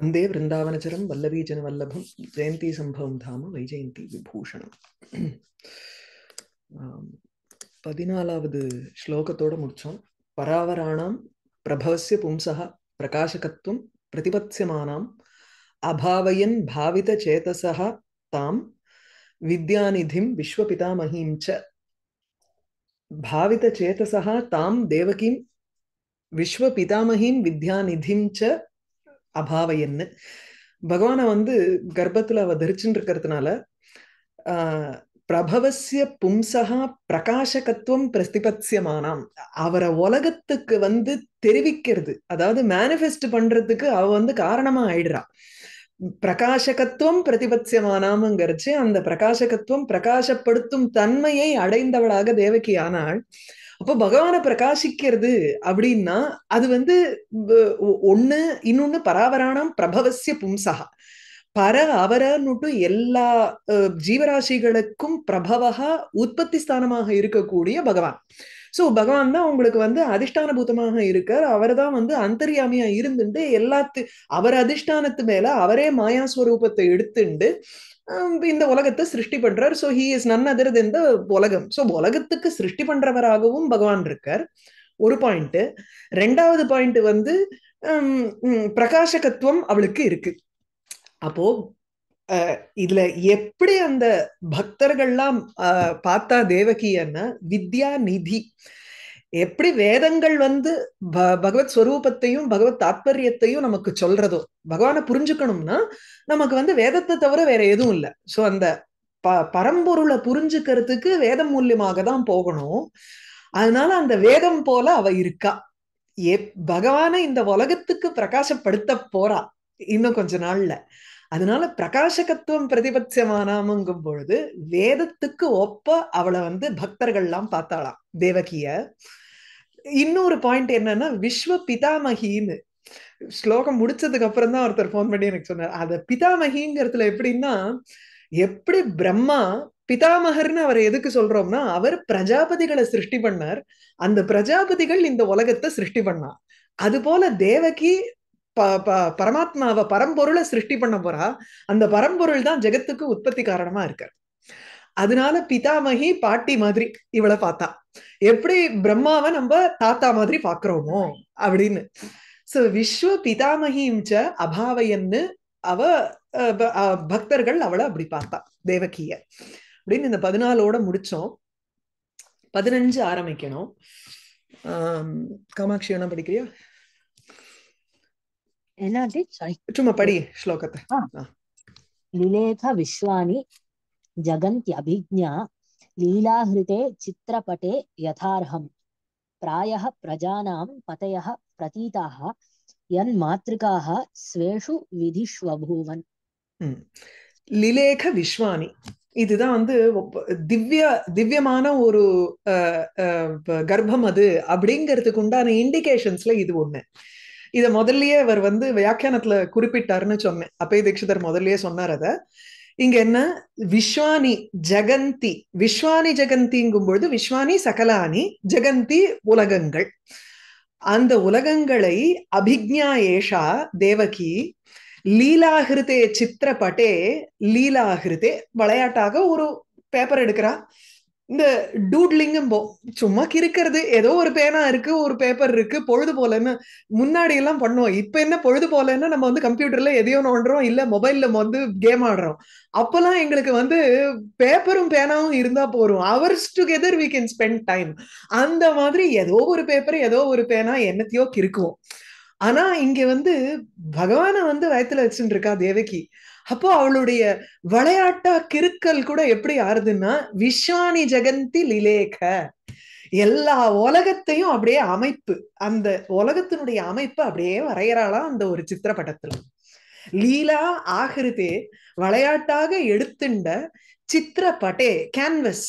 வந்தே விருந்தாவனச்சரம் வல்லபீஜன வல்லபம் ஜெயந்தி சம்பவம் தாம வைஜெயந்தி விபூஷணம் பதினாலாவது ஸ்லோகத்தோட முடிச்சோம் பராவராணாம் பிரபவசிய பும்சா பிரகாசகத்துவம் பிரதிபத்யமானாம் அபாவயன் பாவித சேதசா தாம் வித்யாநிதிம் விஸ்வபிதாமகீம் ச பாவித சேதசா தாம் தேவகீம் விஸ்வபிதாமகீம் வித்யாநிதிம் ச அபாவையன்னு பகவானை வந்து கர்ப்பத்துல அவ தரிச்சுட்டு இருக்கிறதுனால பிரபவசிய பும்சகா பிரகாசகத்துவம் பிரஸ்திபத்தியமானாம் அவரை உலகத்துக்கு வந்து தெரிவிக்கிறது அதாவது மேனிஃபெஸ்ட் பண்றதுக்கு அவ வந்து காரணமா ஆயிடுறா பிரகாசகத்துவம் பிரதிபத்தியமானாமங்கிறச்சு அந்த பிரகாசகத்துவம் பிரகாசப்படுத்தும் தன்மையை அடைந்தவளாக தேவகி ஆனாள் அப்ப பகவானை பிரகாசிக்கிறது அப்படின்னா அது வந்து ஒண்ணு இன்னொன்னு பராவராணம் பிரபவசிய பும்சகா பர அவரன்னுட்டு எல்லா ஜீவராசிகளுக்கும் பிரபவா உற்பத்தி ஸ்தானமாக இருக்கக்கூடிய பகவான் சோ பகவான் தான் உங்களுக்கு வந்து அதிஷ்டான பூதமாக இருக்கார் அவர் தான் வந்து அந்தரியாமியா இருந்துட்டு எல்லாத்து அவர் அதிஷ்டானத்து மேல அவரே மாயாஸ்வரூபத்தை எடுத்துண்டு இந்த உலகத்தை சிருஷ்டி பண்றார் so he is none other than the உலகம் ஸோ உலகத்துக்கு சிருஷ்டி பண்றவராகவும் பகவான் இருக்கார் ஒரு பாயிண்ட் ரெண்டாவது பாயிண்ட் வந்து பிரகாசகத்துவம் அவளுக்கு இருக்கு அப்போ இதுல எப்படி அந்த பக்தர்கள்லாம் பார்த்தா தேவகியன்னா வித்யா நிதி எப்படி வேதங்கள் வந்து ப பகவத் ஸ்வரூபத்தையும் பகவத் தாத்பரியத்தையும் நமக்கு சொல்றதோ பகவானை புரிஞ்சுக்கணும்னா நமக்கு வந்து வேதத்தை தவிர வேற எதுவும் இல்லை ஸோ அந்த ப பரம்பொருளை புரிஞ்சுக்கிறதுக்கு வேதம் மூலியமாக தான் போகணும் அதனால அந்த வேதம் போல அவ இருக்கா எப் பகவான இந்த உலகத்துக்கு பிரகாசப்படுத்த போறா இன்னும் கொஞ்ச நாள்ல அதனால பிரகாசகத்துவம் பிரதிபட்சமானாமங்கும் பொழுது வேதத்துக்கு ஒப்ப அவளை வந்து பக்தர்கள்லாம் பார்த்தாளாம் தேவகிய இன்னொரு பாயிண்ட் என்னன்னா விஸ்வ பிதாமகின்னு ஸ்லோகம் முடிச்சதுக்கு அப்புறம் தான் ஒருத்தர் போன் பண்ணி எனக்கு சொன்னார் அத பிதாமகிங்கிறதுல எப்படின்னா எப்படி பிரம்மா பிதாமகர்னு அவர் எதுக்கு சொல்றோம்னா அவர் பிரஜாபதிகளை சிருஷ்டி பண்ணார் அந்த பிரஜாபதிகள் இந்த உலகத்தை சிருஷ்டி பண்ணார் அது போல தேவகி பரமாத்மாவை பரம்பொருளை சிருஷ்டி பண்ண போறா அந்த பரம்பொருள் தான் ஜெகத்துக்கு உற்பத்தி காரணமா இருக்கார் அதனால பிதாமகி பாட்டி மாதிரி இவளை பார்த்தா எப்படி பிரம்மாவை நம்ம தாத்தா மாதிரி பாக்குறோமோ அப்படின்னு சோ விஸ்வ பிதாமகியும் அபாவையன்னு அவ பக்தர்கள் அவளை அப்படி பார்த்தா தேவகிய அப்படின்னு இந்த பதினாலோட முடிச்சோம் பதினஞ்சு ஆரம்பிக்கணும் காமாட்சி என்ன படிக்கிறியா சும்மா படி ஸ்லோகத்தை லிலேக விஸ்வானி जगन्त्यभिज्ञा लीलाहृते चित्रपटे यथार्हम् प्रायः प्रजानां பிரதீதாக प्रतीताः மாத்திருக்காக ஸ்வேஷு விதிஷ்வபூவன் லிலேக விஸ்வானி இதுதான் வந்து திவ்ய திவ்யமான ஒரு கர்ப்பம் அது அப்படிங்கிறதுக்கு உண்டான இண்டிகேஷன்ஸ்ல இது ஒண்ணு இத முதல்லயே அவர் வந்து வியாக்கியானத்துல குறிப்பிட்டாருன்னு சொன்னேன் அப்பே தீட்சிதர் முதல்லயே சொன்னார் அத இங்க என்ன விஸ்வானி ஜகந்தி விஸ்வானி ஜகந்திங்கும் பொழுது விஸ்வானி சகலானி ஜெகந்தி உலகங்கள் அந்த உலகங்களை அபிக்ஞா ஏஷா தேவகி லீலாகிருதே சித்திரப்பட்டே லீலாகிருதே விளையாட்டாக ஒரு பேப்பர் எடுக்கிறா இந்த டூட்லிங்கும்போ சும்மா கிறுக்கிறது ஏதோ ஒரு பேனா இருக்கு ஒரு பேப்பர் இருக்கு பொழுது போலன்னு முன்னாடி எல்லாம் பண்ணுவோம் இப்ப என்ன பொழுது போலன்னா நம்ம வந்து கம்ப்யூட்டர்ல எதையோ நோண்டுறோம் இல்ல மொபைல்ல வந்து கேம் ஆடுறோம் அப்பெல்லாம் எங்களுக்கு வந்து பேப்பரும் பேனாவும் இருந்தா போறோம் hours together we can spend time அந்த மாதிரி ஏதோ ஒரு பேப்பர் ஏதோ ஒரு பேனா என்னத்தையோ கிறுக்குவோம் ஆனா இங்க வந்து பகவான வந்து வயத்துல வச்சுட்டு இருக்கா தேவகி அப்போ அவளுடைய விளையாட்டா கிறுக்கல் கூட எப்படி ஆறுதுன்னா விஷானி ஜெகந்தி லிலேக எல்லா உலகத்தையும் அப்படியே அமைப்பு அந்த உலகத்தினுடைய அமைப்பு அப்படியே வரைகிறாளாம் அந்த ஒரு சித்திரப்படத்துல லீலா ஆகிருதே விளையாட்டாக எடுத்துண்ட சித்திரப்பட்டே கேன்வஸ்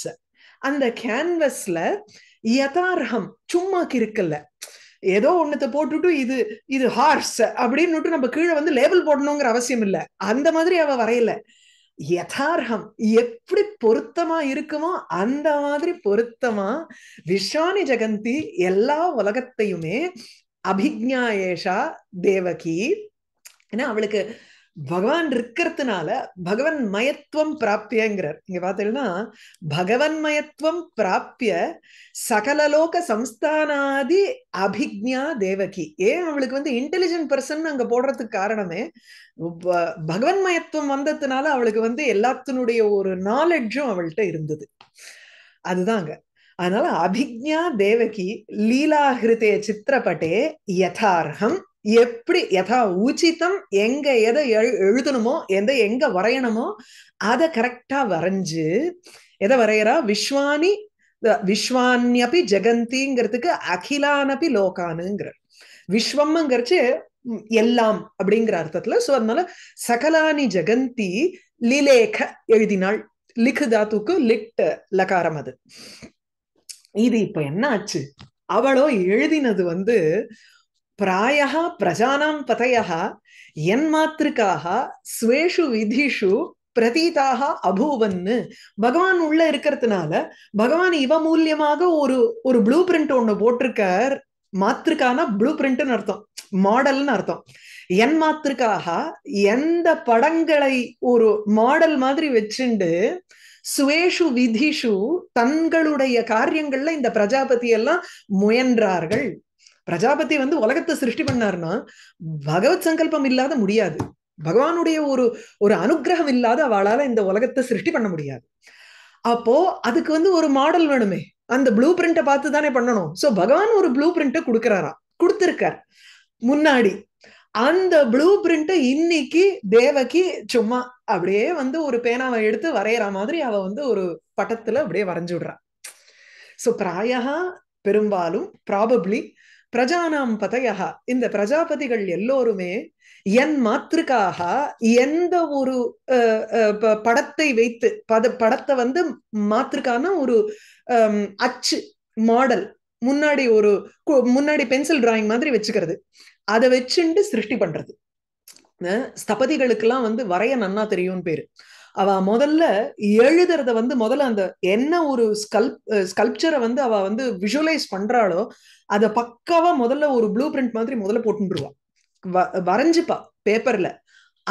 அந்த கேன்வஸ்ல யதார்ஹம் சும்மா கிறுக்கல்ல ஏதோ ஒன்னத்தை போட்டுட்டு இது இது ஹார்ஸ் அப்படின்னு நம்ம கீழே வந்து லேபிள் போடணுங்கிற அவசியம் இல்ல அந்த மாதிரி அவ வரையல யதார்ஹம் எப்படி பொருத்தமா இருக்குமோ அந்த மாதிரி பொருத்தமா விஷானி ஜெகந்தி எல்லா உலகத்தையுமே அபிக்ஞா ஏஷா தேவகி ஏன்னா அவளுக்கு பகவான் இருக்கிறதுனால பகவன் மயத்துவம் பிராப்தியங்கிறார் இங்க பாத்தீங்கன்னா பகவன் மயத்துவம் பிராப்திய சகலலோக சம்ஸ்தானாதி அபிக்ஞா தேவகி ஏன் அவளுக்கு வந்து இன்டெலிஜென்ட் பர்சன் அங்க போடுறதுக்கு காரணமே பகவன் மயத்துவம் வந்ததுனால அவளுக்கு வந்து எல்லாத்தினுடைய ஒரு நாலெட்ஜும் அவள்கிட்ட இருந்தது அதுதாங்க அதனால அபிக்ஞா தேவகி லீலாகிருதே சித்திரப்பட்டே யதார்ஹம் எப்படி எதா உச்சிதம் எங்க எதை எழுதணுமோ எதை எங்க வரையணுமோ அதை கரெக்டா வரைஞ்சு எதை வரைகிறா விஸ்வானி விஸ்வான்யபி ஜெகந்திங்கிறதுக்கு அகிலானபி லோகானுங்கிற விஸ்வம்ங்கிறச்சு எல்லாம் அப்படிங்கிற அர்த்தத்துல சோ அதனால சகலானி ஜெகந்தி லிலேக எழுதினாள் லிக்கு தாத்துக்கு லிட் லகாரம் அது இது இப்ப என்ன ஆச்சு அவளோ எழுதினது வந்து பிராயः பிரஜானாம் பதயः என்மாத்திருக்காக ஸ்வேஷு விதிஷு பிரதீதாக அபூவன்னு பகவான் உள்ள இருக்கிறதுனால பகவான் இவ மூலியமாக ஒரு ஒரு ப்ளூ பிரிண்ட் ஒன்று போட்டிருக்கார் மாத்திருக்கான ப்ளூ பிரிண்ட்னு அர்த்தம் மாடல்னு அர்த்தம் என் மாத்திருக்காக எந்த படங்களை ஒரு மாடல் மாதிரி வச்சுண்டு சுவேஷு விதிஷு தங்களுடைய காரியங்கள்ல இந்த பிரஜாபதி எல்லாம் முயன்றார்கள் பிரஜாபதி வந்து உலகத்தை சிருஷ்டி பண்ணாருன்னா பகவத் சங்கல்பம் இல்லாத முடியாது பகவானுடைய ஒரு ஒரு அனுகிரகம் இல்லாத அவளால இந்த உலகத்தை சிருஷ்டி பண்ண முடியாது அப்போ அதுக்கு வந்து ஒரு மாடல் வேணுமே அந்த ப்ளூ பிரிண்டை பார்த்து தானே பண்ணணும் ஸோ பகவான் ஒரு ப்ளூ பிரிண்டை கொடுக்குறாராம் கொடுத்துருக்கார் முன்னாடி அந்த ப்ளூ பிரிண்டை இன்னைக்கு தேவகி சும்மா அப்படியே வந்து ஒரு பேனாவை எடுத்து வரைகிற மாதிரி அவ வந்து ஒரு பட்டத்துல அப்படியே வரைஞ்சு விடுறா ஸோ பிராயா பெரும்பாலும் ப்ராபப்ளி பிரஜானாம் பதையா இந்த பிரஜாபதிகள் எல்லோருமே என் மாத்திருக்காக எந்த ஒரு படத்தை வைத்து பத படத்தை வந்து மாத்திருக்கான ஒரு அச்சு மாடல் முன்னாடி ஒரு முன்னாடி பென்சில் டிராயிங் மாதிரி வச்சுக்கிறது அதை வச்சுண்டு சிருஷ்டி பண்றது ஸ்தபதிகளுக்கெல்லாம் வந்து வரைய நன்னா தெரியும்னு பேரு அவ முதல்ல எழுதுறத வந்து முதல்ல அந்த என்ன ஒரு ஸ்கல்ப் ஸ்கல்ப்சரை வந்து அவ வந்து விஷுவலைஸ் பண்றாளோ அதை பக்காவா முதல்ல ஒரு ப்ளூ பிரிண்ட் மாதிரி முதல்ல போட்டுருவா வரைஞ்சுப்பா பேப்பர்ல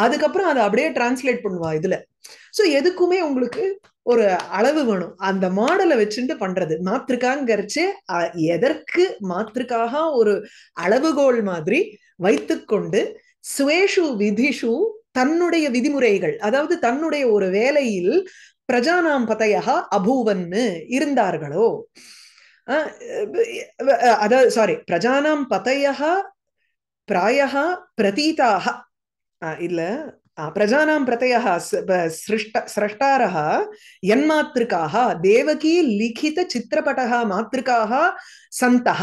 அதுக்கப்புறம் அதை அப்படியே டிரான்ஸ்லேட் பண்ணுவா இதுல சோ எதுக்குமே உங்களுக்கு ஒரு அளவு வேணும் அந்த மாடலை வச்சுட்டு பண்றது மாத்திருக்காங்கரிச்சு எதற்கு மாத்திருக்காக ஒரு அளவுகோல் மாதிரி வைத்துக்கொண்டு சுவேஷு விதிஷு தன்னுடைய விதிமுறைகள் அதாவது தன்னுடைய ஒரு வேலையில் பிரஜானாம் பதையா அபூவன்னு இருந்தார்களோ அதாவது சாரி பிரஜானாம் பதையா பிராயா பிரதீதாக இல்ல பிரஜானாம் பிரதயா சிருஷ்ட சிரஷ்டாரः தேவகி லிகித சித்திரபட்டः மாத்திருக்காக சந்தः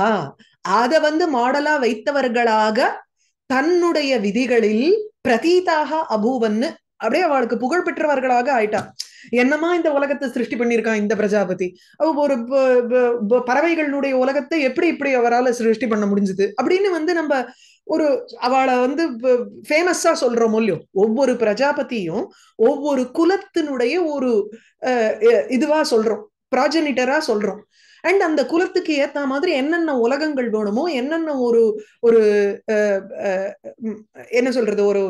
அத வந்து மாடலா வைத்தவர்களாக தன்னுடைய விதிகளில் பிரதீதாக அபூவன்னு அப்படியே அவளுக்கு புகழ் பெற்றவர்களாக ஆயிட்டா என்னமா இந்த உலகத்தை சிருஷ்டி பண்ணியிருக்கான் இந்த பிரஜாபதி ஒரு பறவைகளுடைய உலகத்தை எப்படி இப்படி அவரால் சிருஷ்டி பண்ண முடிஞ்சது அப்படின்னு வந்து நம்ம ஒரு அவளை வந்து ஃபேமஸா சொல்றோம் இல்லையோ ஒவ்வொரு பிரஜாபதியும் ஒவ்வொரு குலத்தினுடைய ஒரு இதுவா சொல்றோம் ப்ராஜனிட்டரா சொல்றோம் அண்ட் அந்த குலத்துக்கு ஏத்த மாதிரி என்னென்ன உலகங்கள் வேணுமோ என்னென்ன ஒரு ஒரு என்ன சொல்றது ஒரு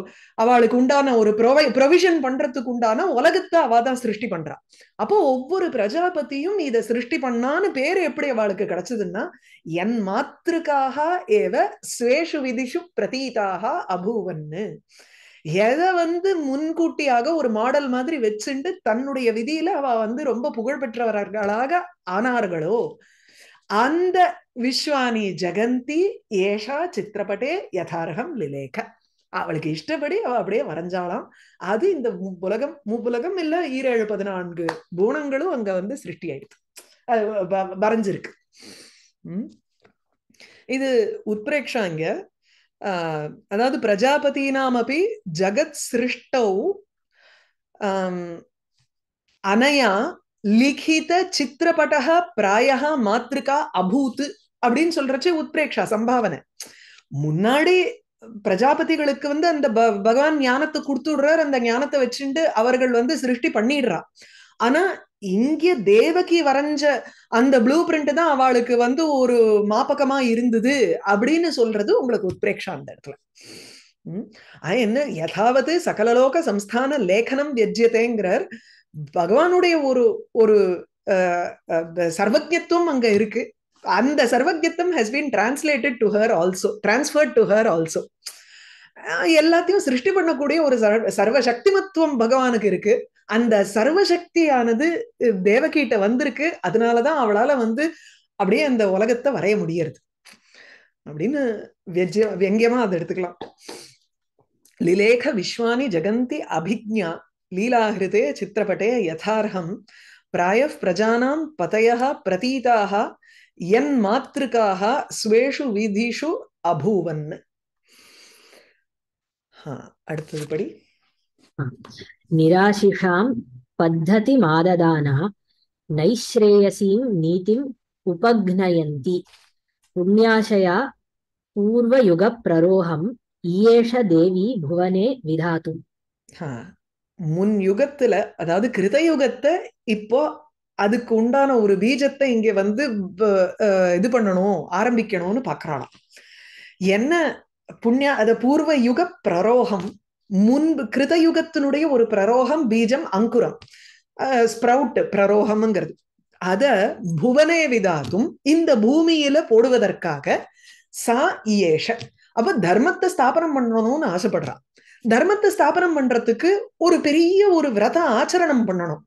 அவளுக்கு உண்டான ஒரு ப்ரொவை ப்ரொவிஷன் பண்றதுக்கு உண்டான உலகத்தை அவ தான் சிருஷ்டி பண்றா அப்போ ஒவ்வொரு பிரஜாபதியும் இதை சிருஷ்டி பண்ணான்னு பேர் எப்படி அவளுக்கு கிடைச்சதுன்னா என் மாத்திருக்காக ஏவ ஸ்வேஷு விதிஷு பிரதீதாக அபூவன்னு எதை வந்து முன்கூட்டியாக ஒரு மாடல் மாதிரி வச்சுண்டு தன்னுடைய விதியில அவ வந்து ரொம்ப புகழ்பெற்றவர்களாக ஆனார்களோ அந்த விஸ்வானி ஜெகந்தி ஏஷா சித்திரப்பட்டே யதார்கம் லிலேக அவளுக்கு இஷ்டப்படி அவள் அப்படியே வரைஞ்சாலாம் அது இந்த உலகம் முப்புலகம் இல்ல ஈரேழு பதினான்கு பூனங்களும் அங்க வந்து சிருஷ்டி ஆயிடுது அது வரைஞ்சிருக்கு இது உத்பிரேக்ஷா இங்க அதாவது பிரஜாபதினாமப்பி ஜகத் சிருஷ்டௌ அனையா லிகித சித்திரபட்டக பிராய மாத்திருக்கா அபூத் அப்படின்னு சொல்றச்சு உத்பிரேக்ஷா சம்பாவனை முன்னாடி பிரஜாபதிகளுக்கு வந்து அந்த பகவான் ஞானத்தை கொடுத்துடுறார் அந்த ஞானத்தை வச்சுட்டு அவர்கள் வந்து சிருஷ்டி பண்ணிடுறா ஆனா இங்க தேவகி வரைஞ்ச அந்த ப்ளூ பிரிண்ட் தான் அவளுக்கு வந்து ஒரு மாப்பக்கமா இருந்தது அப்படின்னு சொல்றது உங்களுக்கு உத்ரேக்ஷா அந்த இடத்துல என்ன யதாவது சகலலோக சம்ஸ்தான லேகனம் வியஜ்யத்தைங்கிறார் பகவானுடைய ஒரு ஒரு சர்வஜத்துவம் அங்க இருக்கு அந்த சர்வஜத்தம் has been translated to her also transferred to her also எல்லாத்தையும் சிருஷ்டி பண்ணக்கூடிய ஒரு சர்வ சர்வசக்திமத்துவம் பகவானுக்கு இருக்கு அந்த சர்வசக்தியானது தேவகிட்ட வந்திருக்கு அதனாலதான் அவளால வந்து அப்படியே அந்த உலகத்தை வரைய முடியறது அப்படின்னு வெங்கியமா அதை எடுத்துக்கலாம் லிலேக விஸ்வானி ஜெகந்தி அபிஜா லீலாகிருதே சித்திரபட்டே யதார்ஹம் பிராய பிரஜானாம் பதய பிரதீதாக என் மாத்திருக்காக ஸ்வேஷு வீதிஷு அபூவன் அடுத்தது படி நிராசிஷாம் பத்ததி மாததானா நைஸ்ரேயசீம் நீதிம் உபக்னயந்தி புண்ணியாசயா பூர்வயுக பிரரோகம் ஈயேஷ தேவி புவனே விதாத்தும் முன் யுகத்துல அதாவது கிருதயுகத்தை இப்போ அதுக்கு உண்டான ஒரு பீஜத்தை இங்க வந்து இது பண்ணணும் ஆரம்பிக்கணும்னு பாக்குறாளாம் என்ன புண்ணிய அத பூர்வ யுக பிரரோகம் முன்பு கிருதயுகத்தினுடைய ஒரு பிரரோகம் பீஜம் அங்குரம் ஸ்ப்ரவுட் பிரரோகம்ங்கிறது அத புவனே விதாதும் இந்த பூமியில போடுவதற்காக சா இயேஷ அப்ப தர்மத்தை ஸ்தாபனம் பண்ணணும்னு ஆசைப்படுறான் தர்மத்தை ஸ்தாபனம் பண்றதுக்கு ஒரு பெரிய ஒரு விரத ஆச்சரணம் பண்ணணும்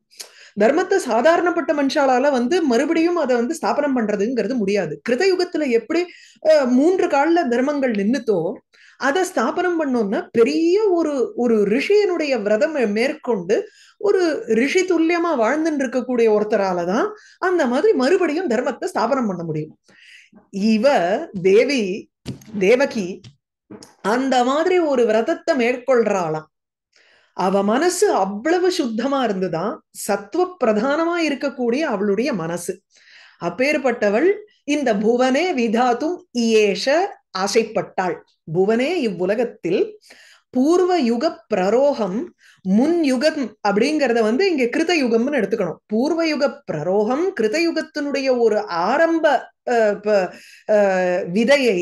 தர்மத்தை சாதாரணப்பட்ட மனுஷாலால வந்து மறுபடியும் அதை வந்து ஸ்தாபனம் பண்றதுங்கிறது முடியாது கிருதயுகத்துல எப்படி மூன்று கால தர்மங்கள் நின்றுத்தோ அதை ஸ்தாபனம் பண்ணோம்னா பெரிய ஒரு ஒரு ரிஷியனுடைய விரதம் மேற்கொண்டு ஒரு ரிஷி துல்லியமா வாழ்ந்துட்டு இருக்கக்கூடிய ஒருத்தராலதான் அந்த மாதிரி மறுபடியும் தர்மத்தை ஸ்தாபனம் பண்ண முடியும் இவ தேவி தேவகி அந்த மாதிரி ஒரு விரதத்தை மேற்கொள்றாளாம் அவ மனசு அவ்வளவு சுத்தமா இருந்துதான் சத்துவ பிரதானமா இருக்கக்கூடிய அவளுடைய மனசு அப்பேற்பட்டவள் இந்த புவனே விதாத்தும் இயேஷ ஆசைப்பட்டாள் புவனே இவ்வுலகத்தில் பூர்வ யுக பிரரோகம் முன் யுகம் அப்படிங்கறத வந்து இங்க கிருத யுகம்னு எடுத்துக்கணும் பூர்வ யுக பிரரோகம் கிருத யுகத்தினுடைய ஒரு ஆரம்ப விதையை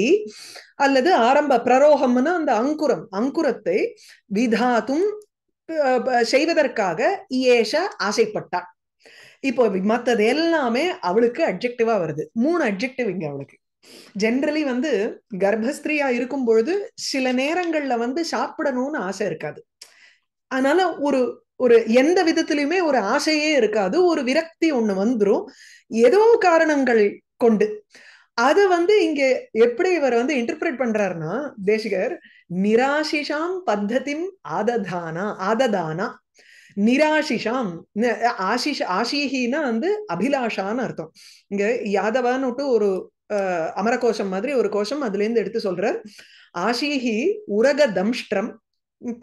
அல்லது ஆரம்ப பிரரோகம்னு அந்த அங்குரம் அங்குரத்தை விதாத்தும் செய்வதற்காக இயேஷா ஆசைப்பட்டாள் இப்போ மற்றது எல்லாமே அவளுக்கு அப்ஜெக்டிவா வருது மூணு அப்ஜெக்டிவ் இங்க அவளுக்கு ஜென்ரலி வந்து கர்ப்பஸ்திரியா இருக்கும் பொழுது சில நேரங்கள்ல வந்து சாப்பிடணும்னு ஆசை இருக்காது அதனால ஒரு ஒரு எந்த விதத்திலுமே ஒரு ஆசையே இருக்காது ஒரு விரக்தி ஒண்ணு வந்துடும் ஏதோ காரணங்கள் கொண்டு அதை வந்து இங்க எப்படி இவர் வந்து இன்டர்பிரேட் பண்றாருன்னா தேசிகர் நிராசிஷாம் பத்ததிம் ஆததானா ஆததானா நிராசிஷாம் ஆஷிஷ் ஆஷிஹின்னா வந்து அபிலாஷான்னு அர்த்தம் இங்க யாதவான்னுட்டு ஒரு அமரகோஷம் மாதிரி ஒரு கோஷம் அதுல இருந்து எடுத்து சொல்றார் ஆஷிஹி உரக தம்ஷ்டம்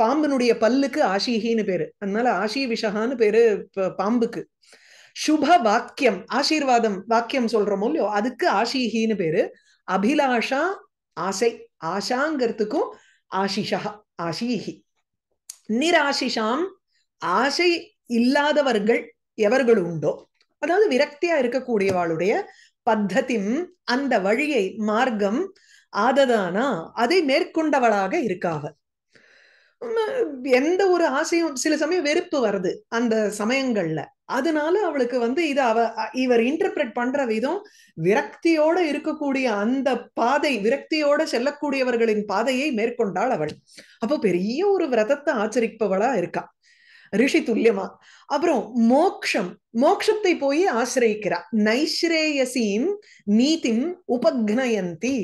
பாம்புனுடைய பல்லுக்கு ஆஷிஹின்னு பேரு அதனால ஆஷி விஷஹான்னு பேரு பாம்புக்கு சுப வாக்கியம் ஆசீர்வாதம் வாக்கியம் சொல்றோமோ இல்லையோ அதுக்கு ஆஷிஹின்னு பேரு அபிலாஷா ஆசை ஆஷாங்கிறதுக்கும் ஆஷிஷா ஆசீஹி நிராசிஷாம் ஆசை இல்லாதவர்கள் எவர்கள் உண்டோ அதாவது விரக்தியா இருக்கக்கூடியவாளுடைய பத்ததிம் அந்த வழியை மார்க்கம் ஆததானா அதை மேற்கொண்டவளாக இருக்காவர் எந்த ஒரு ஆசையும் சில சமயம் வெறுப்பு வருது அந்த சமயங்கள்ல அதனால அவளுக்கு வந்து இது அவ இவர் இன்டர்பிரட் பண்ற விதம் விரக்தியோட இருக்கக்கூடிய அந்த பாதை விரக்தியோட செல்லக்கூடியவர்களின் பாதையை மேற்கொண்டாள் அவள் அப்போ பெரிய ஒரு விரதத்தை ஆச்சரிப்பவளா இருக்கா ரிஷி துல்லியமா அப்புறம் மோக்ஷம் மோக்ஷத்தை போய் ஆசிரியக்கிறா நைஸ்ரேயசீம் நீதிம் உபக்னயந்தி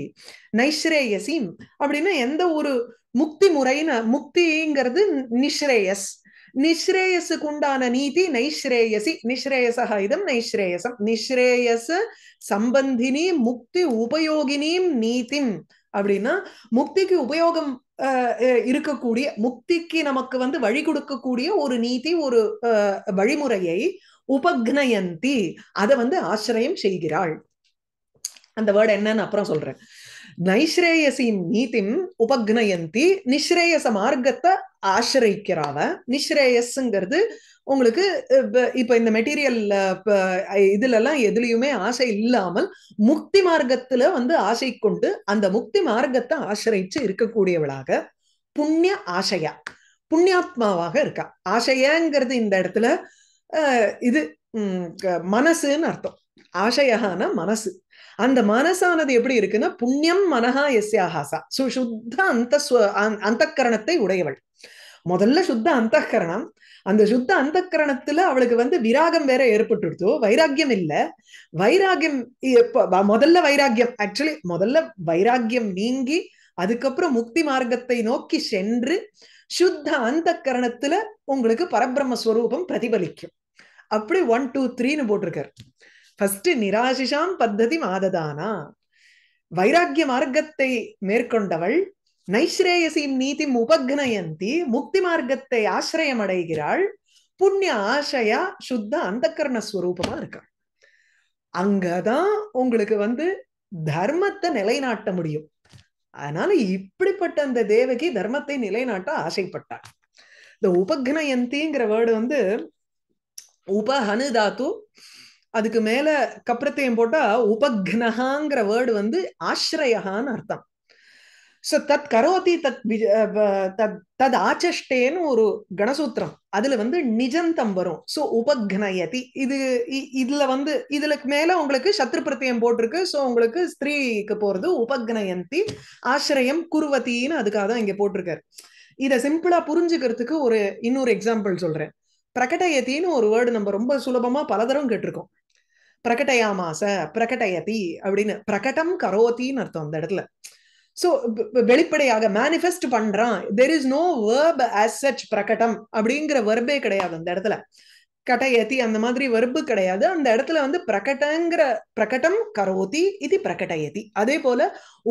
நைஸ்ரேயசீம் அப்படின்னா எந்த ஒரு முக்தி முறைன்னு முக்திங்கிறது நிஸ்ரேயஸ் நிஷ்ரேயசுக்கு உண்டான நீதி நைஸ்ரேயசி நிஷ்ரேயசா இதம் நைஸ்ரேயசம் நிஷ்ரேயஸ் சம்பந்தினி முக்தி உபயோகினியும் நீதிம் அப்படின்னா முக்திக்கு உபயோகம் இருக்கக்கூடிய முக்திக்கு நமக்கு வந்து வழி கொடுக்கக்கூடிய ஒரு நீதி ஒரு வழிமுறையை உபக்னயந்தி அதை வந்து ஆசிரியம் செய்கிறாள் அந்த வேர்டு என்னன்னு அப்புறம் சொல்றேன் நைஸ்ரேயசின் நீதிம் உபக்னயந்தி நிஸ்ரேயச மார்க்கத்தை ஆசிரிக்கிறாவ நிஸ்ரேயஸுங்கிறது உங்களுக்கு இப்ப இந்த மெட்டீரியல் எல்லாம் எதுலையுமே ஆசை இல்லாமல் முக்தி மார்க்கத்துல வந்து ஆசை கொண்டு அந்த முக்தி மார்க்கத்தை ஆசிரிச்சு இருக்கக்கூடியவளாக புண்ணிய ஆசையா புண்ணியாத்மாவாக இருக்கா ஆசையங்கிறது இந்த இடத்துல இது மனசுன்னு அர்த்தம் ஆசையான மனசு அந்த மனசானது எப்படி இருக்குன்னா புண்ணியம் மனஹா எஸ்யாஹாசா சோ சுத்த அந்த கரணத்தை உடையவள் முதல்ல சுத்த கரணம் அந்த சுத்த கரணத்துல அவளுக்கு வந்து விராகம் வேற ஏற்பட்டுடுத்து வைராக்கியம் இல்ல வைராகியம் முதல்ல வைராக்கியம் ஆக்சுவலி முதல்ல வைராக்கியம் நீங்கி அதுக்கப்புறம் முக்தி மார்க்கத்தை நோக்கி சென்று சுத்த அந்த கரணத்துல உங்களுக்கு பரபிரம்ம பிரதிபலிக்கும் அப்படி ஒன் டூ த்ரீன்னு போட்டிருக்காரு ஃபர்ஸ்ட் நிராசிஷாம் பத்ததி மாததானா வைராக்கிய மார்க்கத்தை மேற்கொண்டவள் நைஸ்ரேயசீம் நீதி உபக்னயந்தி முக்தி மார்க்கத்தை ஆசிரியம் அடைகிறாள் புண்ணிய ஆசையா சுத்த அந்த கர்ணஸ்வரூபமா இருக்காள் அங்கதான் உங்களுக்கு வந்து தர்மத்தை நிலைநாட்ட முடியும் அதனால இப்படிப்பட்ட அந்த தேவகி தர்மத்தை நிலைநாட்ட ஆசைப்பட்டாள் இந்த உபக்னயந்திங்கிற வேர்டு வந்து உபஹனு தாத்து அதுக்கு மேல கப்ரத்தையும் போட்டா உபக்னஹாங்கிற வேர்டு வந்து ஆசிரயஹான்னு அர்த்தம் சோ தத் கரோதி தத் தத் தத் ஆச்சஷ்டேன்னு ஒரு கணசூத்திரம் அதுல வந்து நிஜந்தம் வரும் சோ உபக்னயதி இது இதுல வந்து இதுல மேல உங்களுக்கு சத்ரு பிரத்தியம் போட்டிருக்கு சோ உங்களுக்கு ஸ்திரீக்கு போறது உபக்னயந்தி ஆசிரியம் குருவத்தின்னு அதுக்காக தான் இங்க போட்டிருக்காரு இதை சிம்பிளா புரிஞ்சுக்கிறதுக்கு ஒரு இன்னொரு எக்ஸாம்பிள் சொல்றேன் பிரகடயத்தின்னு ஒரு வேர்டு நம்ம ரொம்ப சுலபமா பலதரம் கேட்டிருக்கோம் பிரகடயாமாச பிரகடயதி அப்படின்னு பிரகடம் கரோத்தின்னு அர்த்தம் அந்த இடத்துல ஸோ வெளிப்படையாக மேனிஃபெஸ்ட் பண்றான் there is no verb as such பிரகடம் அப்படிங்கிற வெர்பே கிடையாது அந்த இடத்துல கடையதி அந்த மாதிரி வெர்பு கிடையாது அந்த இடத்துல வந்து பிரகடங்கிற பிரகடம் கரோதி இது பிரகடயதி அதே போல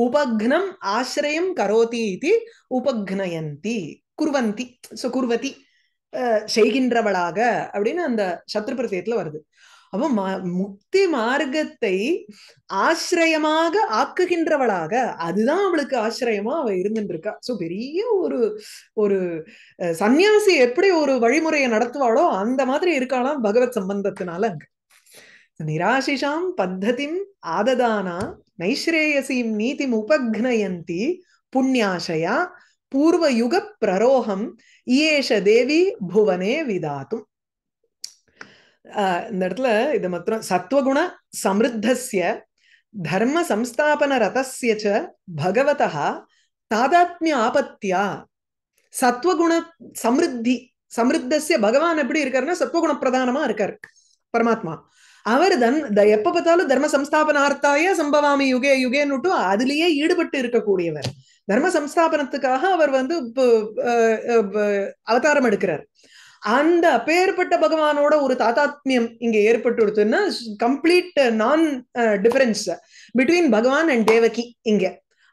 உபக்னம் ஆசிரியம் கரோதி இது உபக்னயந்தி குர்வந்தி ஸோ குர்வதி செய்கின்றவளாக அப்படின்னு அந்த சத்ரு வருது அவ முக்தி மார்க்கத்தை ஆசிரியமாக ஆக்குகின்றவளாக அதுதான் அவளுக்கு ஆசிரியமா அவ இருந்துட்டு இருக்கா சோ பெரிய ஒரு ஒரு சன்னியாசி எப்படி ஒரு வழிமுறையை நடத்துவாளோ அந்த மாதிரி இருக்காளாம் பகவத் சம்பந்தத்தினால அங்க நிராசிஷாம் பத்ததிம் ஆததானா நைஸ்ரேயசீம் நீதி உபக்னயந்தி பூர்வ பூர்வயுக பிரரோகம் இயேஷ தேவி புவனே விதாத்தும் இந்த இடத்துல இது மாத்திரம் சத்வகுண சமிருத்தசிய தர்ம சம்ஸ்தாபன ரதசிய பகவதா தாதாத்மிய ஆபத்தியா சத்வகுண சமிருத்தி சமிருத்தசிய பகவான் எப்படி இருக்காருன்னா சத்வகுண பிரதானமா இருக்காரு பரமாத்மா அவர் தன் எப்ப பார்த்தாலும் தர்ம சம்ஸ்தாபனார்த்தாய சம்பவாமி யுகே யுகேன்னுட்டு அதுலயே ஈடுபட்டு இருக்கக்கூடியவர் தர்ம சம்ஸ்தாபனத்துக்காக அவர் வந்து அவதாரம் எடுக்கிறார் அந்த அப்பேற்பட்ட பகவானோட ஒரு தாதாத்மியம் இங்க ஏற்பட்டுடுத்துன்னா complete non difference between Bhagavan and Devaki இங்க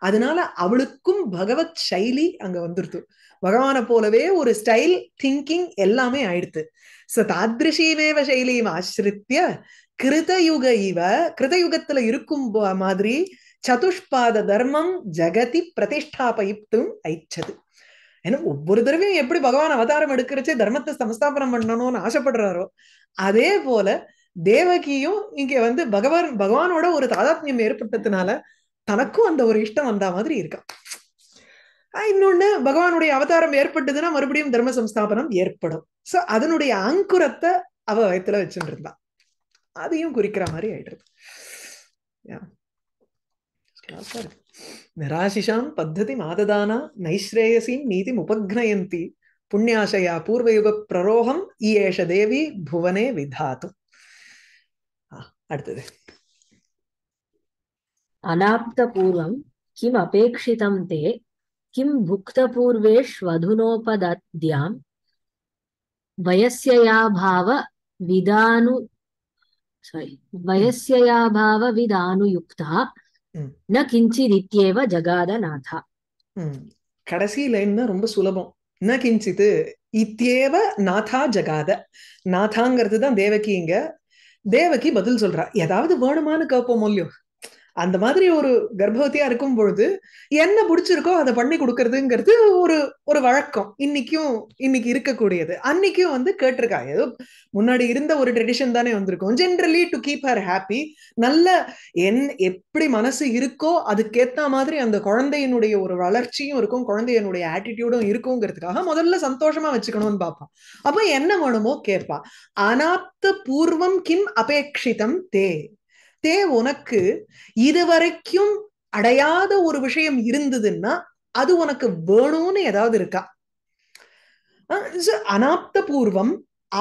அதனால அவளுக்கும் பகவத் சைலி அங்க வந்துருது பகவானை போலவே ஒரு ஸ்டைல் திங்கிங் எல்லாமே ஆயிடுத்து ச தாதிருஷீவேவ சைலியும் ஆசிரித்திய கிருதயுக இவ கிருதயுகத்துல இருக்கும் மாதிரி சதுஷ்பாத தர்மம் ஜகதி பிரதிஷ்டாபயிப்தும் ஐச்சது ஏன்னா ஒவ்வொரு தடவையும் எப்படி பகவான் அவதாரம் எடுக்கிறச்சே தர்மத்தை சமஸ்தாபனம் பண்ணணும்னு ஆசைப்படுறாரோ அதே போல தேவகியும் இங்க வந்து பகவான் பகவானோட ஒரு தாதாத்மியம் ஏற்பட்டதுனால தனக்கும் அந்த ஒரு இஷ்டம் வந்த மாதிரி இருக்கான் இன்னொன்னு பகவானுடைய அவதாரம் ஏற்பட்டதுன்னா மறுபடியும் தர்ம சம்ஸ்தாபனம் ஏற்படும் சோ அதனுடைய அங்குரத்தை அவ வயத்துல வச்சுட்டு இருந்தான் அதையும் குறிக்கிற மாதிரி இருக்கு ेयसीं नीतिमुपघ्नयन्ति पुण्याशया पूर्वयुगप्ररोहम् इयेष देवी भुवने विधातु अनाप्तपूर्वं किमपेक्षितं ते किं भुक्तपूर्वेष्वधुनोपद्यां वयस्य वयस्ययाभावविदानुयुक्ता ந கிஞ்சிதித்யேவ ஜகாதநாதா கடைசி லைன் தான் ரொம்ப சுலபம் ந கிஞ்சித்து இத்தியேவ நாதா ஜகாத நாதாங்கிறது தான் தேவகி இங்க தேவகி பதில் சொல்றா ஏதாவது வேணுமான்னு கேட்போம் இல்லையோ அந்த மாதிரி ஒரு கர்ப்பவத்தியா இருக்கும் பொழுது என்ன பிடிச்சிருக்கோ அதை பண்ணி கொடுக்கறதுங்கிறது ஒரு ஒரு வழக்கம் இன்னைக்கும் இன்னைக்கு இருக்கக்கூடியது அன்னைக்கும் வந்து கேட்டிருக்கா ஏதோ முன்னாடி இருந்த ஒரு ட்ரெடிஷன் தானே வந்திருக்கும் generally to keep her happy நல்ல என் எப்படி மனசு இருக்கோ அதுக்கேத்த மாதிரி அந்த குழந்தையினுடைய ஒரு வளர்ச்சியும் இருக்கும் குழந்தையினுடைய ஆட்டிடியூடும் இருக்குங்கிறதுக்காக முதல்ல சந்தோஷமா வச்சுக்கணும்னு பார்ப்பான் அப்ப என்ன வேணுமோ கேட்பா அனாப்த பூர்வம் கிம் அபேட்சிதம் தே தே உனக்கு இதுவரைக்கும் அடையாத ஒரு விஷயம் இருந்ததுன்னா அது உனக்கு வேணும்னு ஏதாவது இருக்கா அனாப்த பூர்வம்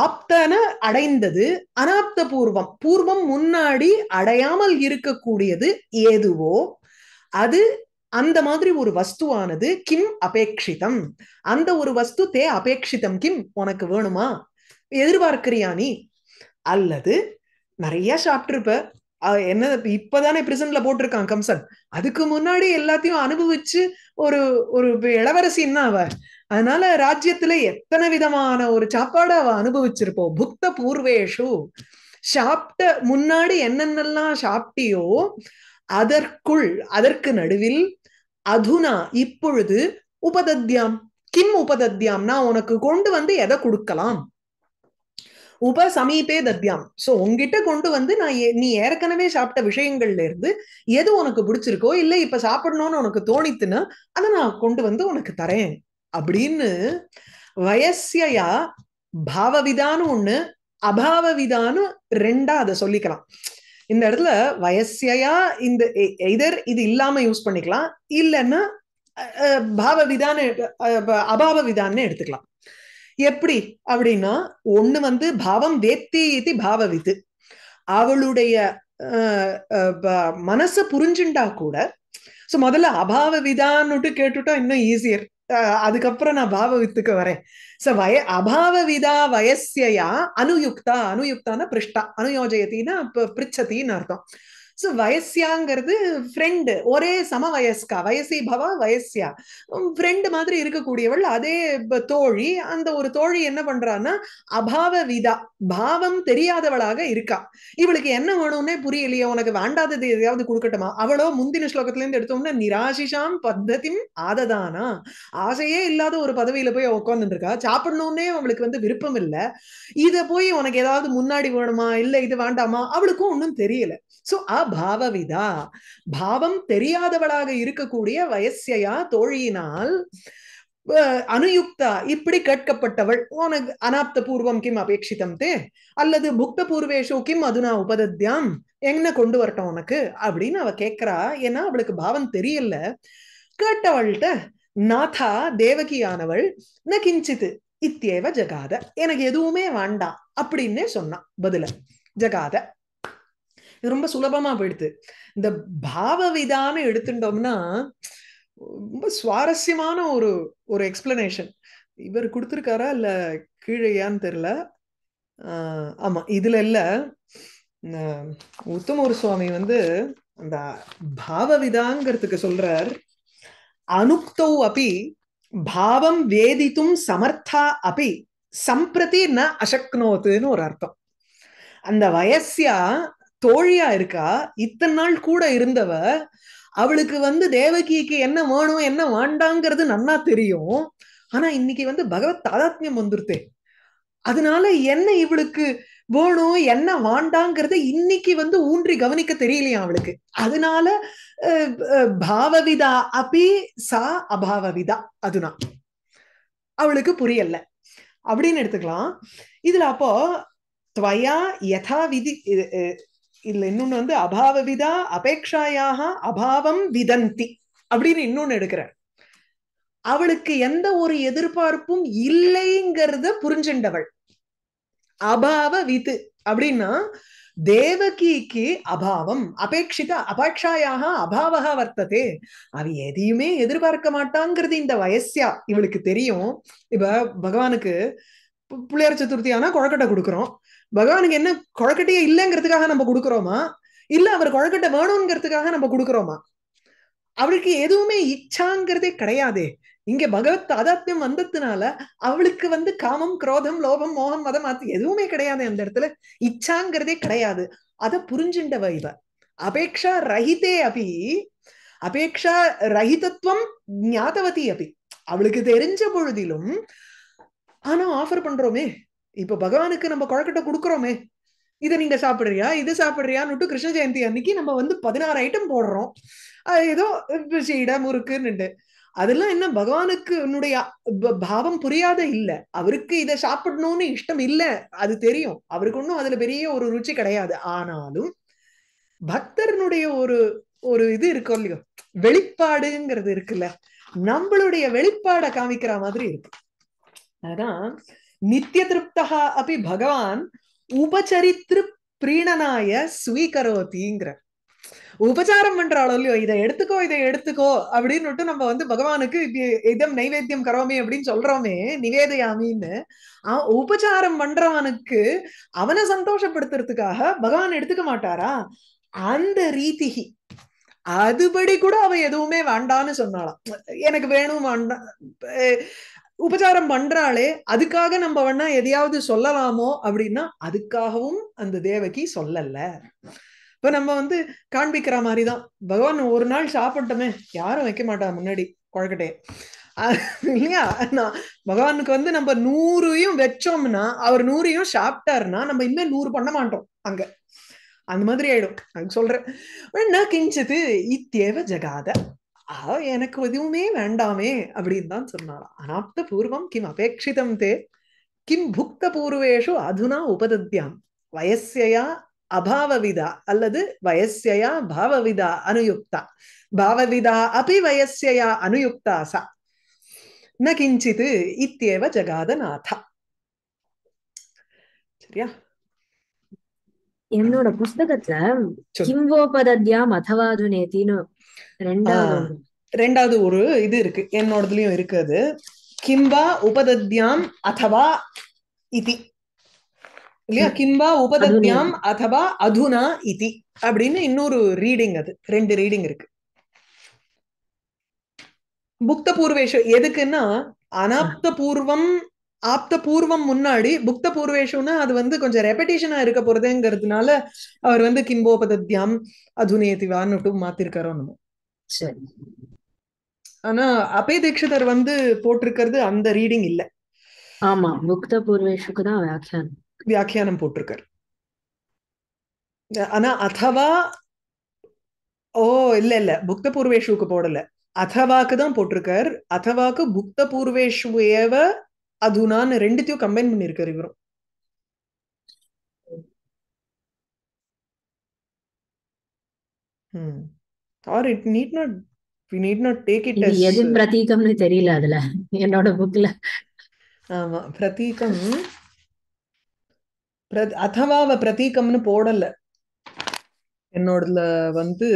ஆப்தன அடைந்தது அனாப்த பூர்வம் பூர்வம் முன்னாடி அடையாமல் இருக்கக்கூடியது ஏதுவோ அது அந்த மாதிரி ஒரு வஸ்துவானது கிம் அபேட்சிதம் அந்த ஒரு வஸ்து தே அபேட்சிதம் கிம் உனக்கு வேணுமா எதிர்பார்க்கிறியா நீ அல்லது நிறைய சாப்பிட்டிருப்ப என்ன இப்பதானே பிரிசன்ல போட்டிருக்கான் கம்சன் அதுக்கு முன்னாடி எல்லாத்தையும் அனுபவிச்சு ஒரு ஒரு இளவரசின்னா அவ அதனால ராஜ்யத்துல எத்தனை விதமான ஒரு சாப்பாடு அவ அனுபவிச்சிருப்போம் புத்த பூர்வேஷு சாப்பிட்ட முன்னாடி என்னென்னலாம் சாப்பிட்டியோ அதற்குள் அதற்கு நடுவில் அதுனா இப்பொழுது உபதத்தியாம் கிம் உபதத்தியாம்னா உனக்கு கொண்டு வந்து எதை கொடுக்கலாம் உப சமீபே தத்யாம் சோ உங்ககிட்ட கொண்டு வந்து நான் நீ ஏற்கனவே சாப்பிட்ட விஷயங்கள்ல இருந்து எது உனக்கு பிடிச்சிருக்கோ இல்ல இப்ப சாப்பிடணும்னு உனக்கு தோணித்துன்னா அதை நான் கொண்டு வந்து உனக்கு தரேன் அப்படின்னு வயசியா பாவவிதான்னு ஒண்ணு அபாவவிதான்னு ரெண்டா அதை சொல்லிக்கலாம் இந்த இடத்துல வயசியா இந்த எதர் இது இல்லாம யூஸ் பண்ணிக்கலாம் இல்லைன்னா பாவவிதான அபாவவிதான்னு அபாவ விதான்னு எடுத்துக்கலாம் எப்படி அப்படின்னா ஒண்ணு வந்து பாவம் வேத்தி இது பாவவிது அவளுடைய மனச புரிஞ்சுண்டா கூட சோ முதல்ல அபாவ விதான்னுட்டு கேட்டுட்டா இன்னும் ஈஸியர் அதுக்கப்புறம் நான் பாவ வித்துக்கு வரேன் சோ வய அபாவ விதா வயசையா அனுயுக்தா அனுயுக்தான பிருஷ்டா அனுயோஜயத்தின்னா பிரிச்சத்தின்னு அர்த்தம் ஸோ வயசியாங்கிறது ஃப்ரெண்டு ஒரே சம வயஸ்கா வயசி பவா வயசியா ஃப்ரெண்டு மாதிரி இருக்கக்கூடியவள் அதே தோழி அந்த ஒரு தோழி என்ன பண்றான்னா அபாவ விதா பாவம் தெரியாதவளாக இருக்கா இவளுக்கு என்ன வேணும்னே புரியலையே உனக்கு வேண்டாதது எதையாவது கொடுக்கட்டுமா அவளோ முந்தின ஸ்லோகத்துல இருந்து எடுத்தோம்னா நிராசிஷாம் பத்ததிம் ஆததானா ஆசையே இல்லாத ஒரு பதவியில போய் உட்காந்துருக்கா இருக்கா சாப்பிடணும்னே அவளுக்கு வந்து விருப்பம் இல்லை இதை போய் உனக்கு ஏதாவது முன்னாடி வேணுமா இல்லை இது வேண்டாமா அவளுக்கும் ஒன்றும் தெரியல சோ அபாவவிதா பாவம் தெரியாதவளாக இருக்கக்கூடிய வயசையா தோழியினால் அனுயுக்தா இப்படி கேட்கப்பட்டவள் உனக்கு அனாப்த பூர்வம் கிம் அபேட்சிதம் தே அல்லது புக்த பூர்வேஷோ கிம் அதுனா உபதத்தியாம் என்ன கொண்டு வரட்டும் உனக்கு அப்படின்னு அவ கேக்குறா ஏன்னா அவளுக்கு பாவம் தெரியல கேட்டவள்கிட்ட நாதா தேவகியானவள் ந கிஞ்சித்து இத்தேவ ஜகாத எனக்கு எதுவுமே வேண்டாம் அப்படின்னே சொன்னான் பதில ஜகாத இது ரொம்ப சுலபமா போயிடுது இந்த பாவ விதாம எடுத்துட்டோம்னா ரொம்ப சுவாரஸ்யமான ஒரு ஒரு எக்ஸ்பிளனேஷன் இவர் கொடுத்துருக்காரா இல்ல கீழையான்னு தெரியல ஆமா இதுல இல்ல உத்தமூர் சுவாமி வந்து அந்த பாவவிதாங்கிறதுக்கு சொல்றார் அனுக்தௌ அப்பி பாவம் வேதித்தும் சமர்த்தா அப்பி சம்பிரதி ந அசக்னோத்துன்னு ஒரு அர்த்தம் அந்த வயசியா தோழியா இருக்கா இத்தனை நாள் கூட இருந்தவ அவளுக்கு வந்து தேவகிக்கு என்ன வேணும் என்ன வேண்டாங்கிறது நன்னா தெரியும் ஆனா இன்னைக்கு வந்து பகவத் தாதாத்மியம் வந்துருத்தே அதனால என்ன இவளுக்கு வேணும் என்ன வாண்டாங்கிறத இன்னைக்கு வந்து ஊன்றி கவனிக்க தெரியலையா அவளுக்கு அதனால பாவவிதா அபி சா அபாவவிதா அதுனா அவளுக்கு புரியல அப்படின்னு எடுத்துக்கலாம் இதுல அப்போ துவயா யதா விதி இல்ல இன்னொன்னு வந்து அபாவ விதா அபேக்ஷாயாக அபாவம் விதந்தி அப்படின்னு இன்னொன்னு எடுக்கிறார் அவளுக்கு எந்த ஒரு எதிர்பார்ப்பும் இல்லைங்கிறத புரிஞ்சின்றவள் அபாவ வித்து அப்படின்னா தேவகிக்கு அபாவம் அபேட்சித அபேட்சாயாக அபாவகா வர்த்ததே அவ எதையுமே எதிர்பார்க்க மாட்டாங்கிறது இந்த வயசியா இவளுக்கு தெரியும் இப்ப பகவானுக்கு பிள்ளையார் சதுர்த்தி ஆனா குழக்கட்டை கொடுக்குறோம் பகவானுக்கு என்ன குழக்கட்டையே இல்லைங்கிறதுக்காக நம்ம கொடுக்குறோமா இல்ல அவர் குழக்கட்டை வேணுங்கிறதுக்காக நம்ம கொடுக்குறோமா அவளுக்கு எதுவுமே இச்சாங்கிறதே கிடையாதே இங்க பகவத் தாதாத்மியம் வந்ததுனால அவளுக்கு வந்து காமம் குரோதம் லோபம் மோகம் மதம் அது எதுவுமே கிடையாது அந்த இடத்துல இச்சாங்கிறதே கிடையாது அதை புரிஞ்சுண்ட வைவ அபேக்ஷா ரஹிதே அபி அபேக்ஷா ரஹிதத்துவம் ஞாதவதி அபி அவளுக்கு தெரிஞ்ச பொழுதிலும் ஆனா ஆஃபர் பண்றோமே இப்ப பகவானுக்கு நம்ம குழக்கட்டை கொடுக்குறோமே இதை நீங்க சாப்பிடுறியா இது சாப்பிடுறியான்னு கிருஷ்ண ஜெயந்தி அன்னைக்கு நம்ம வந்து பதினாறு ஐட்டம் போடுறோம் ஏதோ சீடை முறுக்குன்னு அதெல்லாம் என்ன பகவானுக்கு என்னுடைய பாவம் புரியாத இல்ல அவருக்கு இதை சாப்பிடணும்னு இஷ்டம் இல்ல அது தெரியும் அவருக்கு ஒன்றும் அதுல பெரிய ஒரு ருச்சி கிடையாது ஆனாலும் பக்தர்னுடைய ஒரு ஒரு இது இருக்கும் இல்லையோ வெளிப்பாடுங்கிறது இருக்குல்ல நம்மளுடைய வெளிப்பாடை காமிக்கிற மாதிரி இருக்கு அதான் நித்தியதிருப்தா அப்படி பகவான் உபச்சரித்திரு பிரீணனாய சுவீகரோதிங்கிற உபச்சாரம் பண்றாளோ இல்லையோ இதை எடுத்துக்கோ இதை எடுத்துக்கோ அப்படின்னுட்டு நம்ம வந்து பகவானுக்கு இதம் நைவேத்தியம் கரோமே அப்படின்னு சொல்றோமே நிவேதையாமின்னு உபச்சாரம் பண்றவனுக்கு அவனை சந்தோஷப்படுத்துறதுக்காக பகவான் எடுத்துக்க மாட்டாரா அந்த ரீதி அதுபடி கூட அவ எதுவுமே வேண்டான்னு சொன்னாலாம் எனக்கு வேணும் வேண்டாம் உபச்சாரம் பண்றாளே அதுக்காக நம்ம வேணா எதையாவது சொல்லலாமோ அப்படின்னா அதுக்காகவும் அந்த தேவகி சொல்லல இப்ப நம்ம வந்து காண்பிக்கிற மாதிரிதான் பகவான் ஒரு நாள் சாப்பிட்டோமே யாரும் வைக்க மாட்டா முன்னாடி குழக்கட்டையே இல்லையா பகவானுக்கு வந்து நம்ம நூறையும் வச்சோம்னா அவர் நூறையும் சாப்பிட்டாருன்னா நம்ம இன்னும் நூறு பண்ண மாட்டோம் அங்க அந்த மாதிரி ஆயிடும் அங்க சொல்றேன் என்ன கிஞ்சது இத்தேவ ஜகாத எனக்கு எதுவுமே வேண்டாமே அப்படின்னு தான் சொன்னாள் அனாப்த பூர்வம் கிம் அபேட்சிதம் தே கிம் புக்த பூர்வேஷு அதுனா உபதத்தியாம் வயசையா அபாவவிதா அல்லது வயசையா பாவவிதா அனுயுக்தா பாவவிதா அபி வயசையா அனுயுக்தா ச ந கிஞ்சித் இத்தியவ ஜகாதநாதா சரியா என்னோட புஸ்தகத்துல கிம்வோபதத்யாம் அதவாதுனேத்தின்னு ரெண்டாவது ஒரு இது இருக்கு என்னோடதுலயும் இருக்குது கிம்பா உபதத்யாம் அத்தவா இதி இல்லையா கிம்பா உபதத்யாம் அத்தவா அதுனா இதி அப்படின்னு இன்னொரு ரீடிங் அது ரெண்டு ரீடிங் இருக்கு புக்த பூர்வேஷம் எதுக்குன்னா அனாப்த பூர்வம் ஆப்த பூர்வம் முன்னாடி புக்த பூர்வேஷம்னா அது வந்து கொஞ்சம் ரெப்படேஷனா இருக்க போறதுங்கிறதுனால அவர் வந்து கிம்போபதத்யாம் அதுனேதிவான்னு மாத்திருக்காரோ நம்ம சரி ஆனா அபே தீட்சிதர் வந்து போட்டிருக்கிறது அந்த ரீடிங் இல்ல ஆமா முக்த பூர்வேஷுக்கு தான் வியாக்கியானம் வியாக்கியானம் போட்டிருக்கார் ஆனா அதவா ஓ இல்ல இல்ல புக்த பூர்வேஷுக்கு போடல அதவாக்கு தான் போட்டிருக்கார் அதவாக்கு புக்த பூர்வேஷு ஏவ நான் ரெண்டுத்தையும் கம்பைன் பண்ணிருக்காரு இவரும் hmm or it need not we need not take it as எது பிரதீகம்னு தெரியல அதுல என்னோட புக்ல ஆமா பிரதீகம் அதவா அவ பிரதீகம்னு போடல என்னோடல வந்து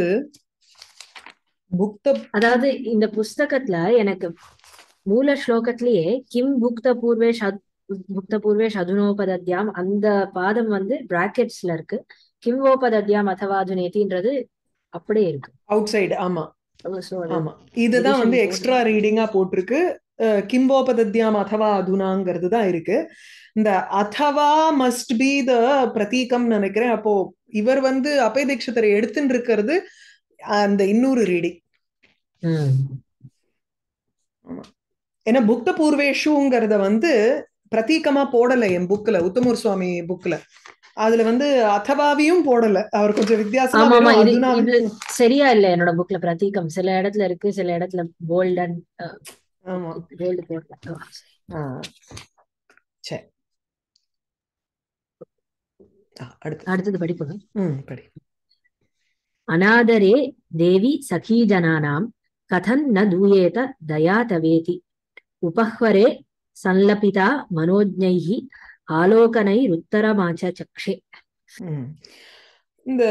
புக்த அதாவது இந்த புஸ்தகத்துல எனக்கு மூல ஸ்லோகத்திலேயே கிம் புக்த பூர்வேஷ் புக்த பூர்வேஷ் அதுனோபதத்யாம் அந்த பாதம் வந்து பிராக்கெட்ஸ்ல இருக்கு கிம் ஓபதத்யாம் அதவா நேத்தின்றது அப்படியே இருக்கு அவுட் சைடு ஆமா ஆமா இதுதான் வந்து எக்ஸ்ட்ரா ரீடிங்கா போட்டிருக்கு கிம்போபதத்யாம் அதவா அதுனாங்கிறது தான் இருக்கு இந்த அதவா மஸ்ட் பி த பிரதீகம் நினைக்கிறேன் அப்போ இவர் வந்து அபய தீட்சத்தரை எடுத்துட்டு இருக்கிறது அந்த இன்னொரு ரீடிங் ஏன்னா புக்த பூர்வேஷுங்கிறத வந்து பிரதீகமா போடல என் புக்ல உத்தமூர் சுவாமி புக்ல அதுல வந்து அத்தபாவியும் போடல அவர் கொஞ்சம் வித்தியாசம் சரியா இல்ல என்னோட புக்ல பிரதீகம் சில இடத்துல இருக்கு சில இடத்துல போல்டன் அடுத்தது படிப்புங்க அநாதரே தேவி சகி கதம் கதன் ந தூயேத தயா தவேதி உபஹ்வரே சல்லபிதா மனோஜ்ஞைஹி ஆலோகனை ருத்தரமாச்ச சக்ஷே இந்த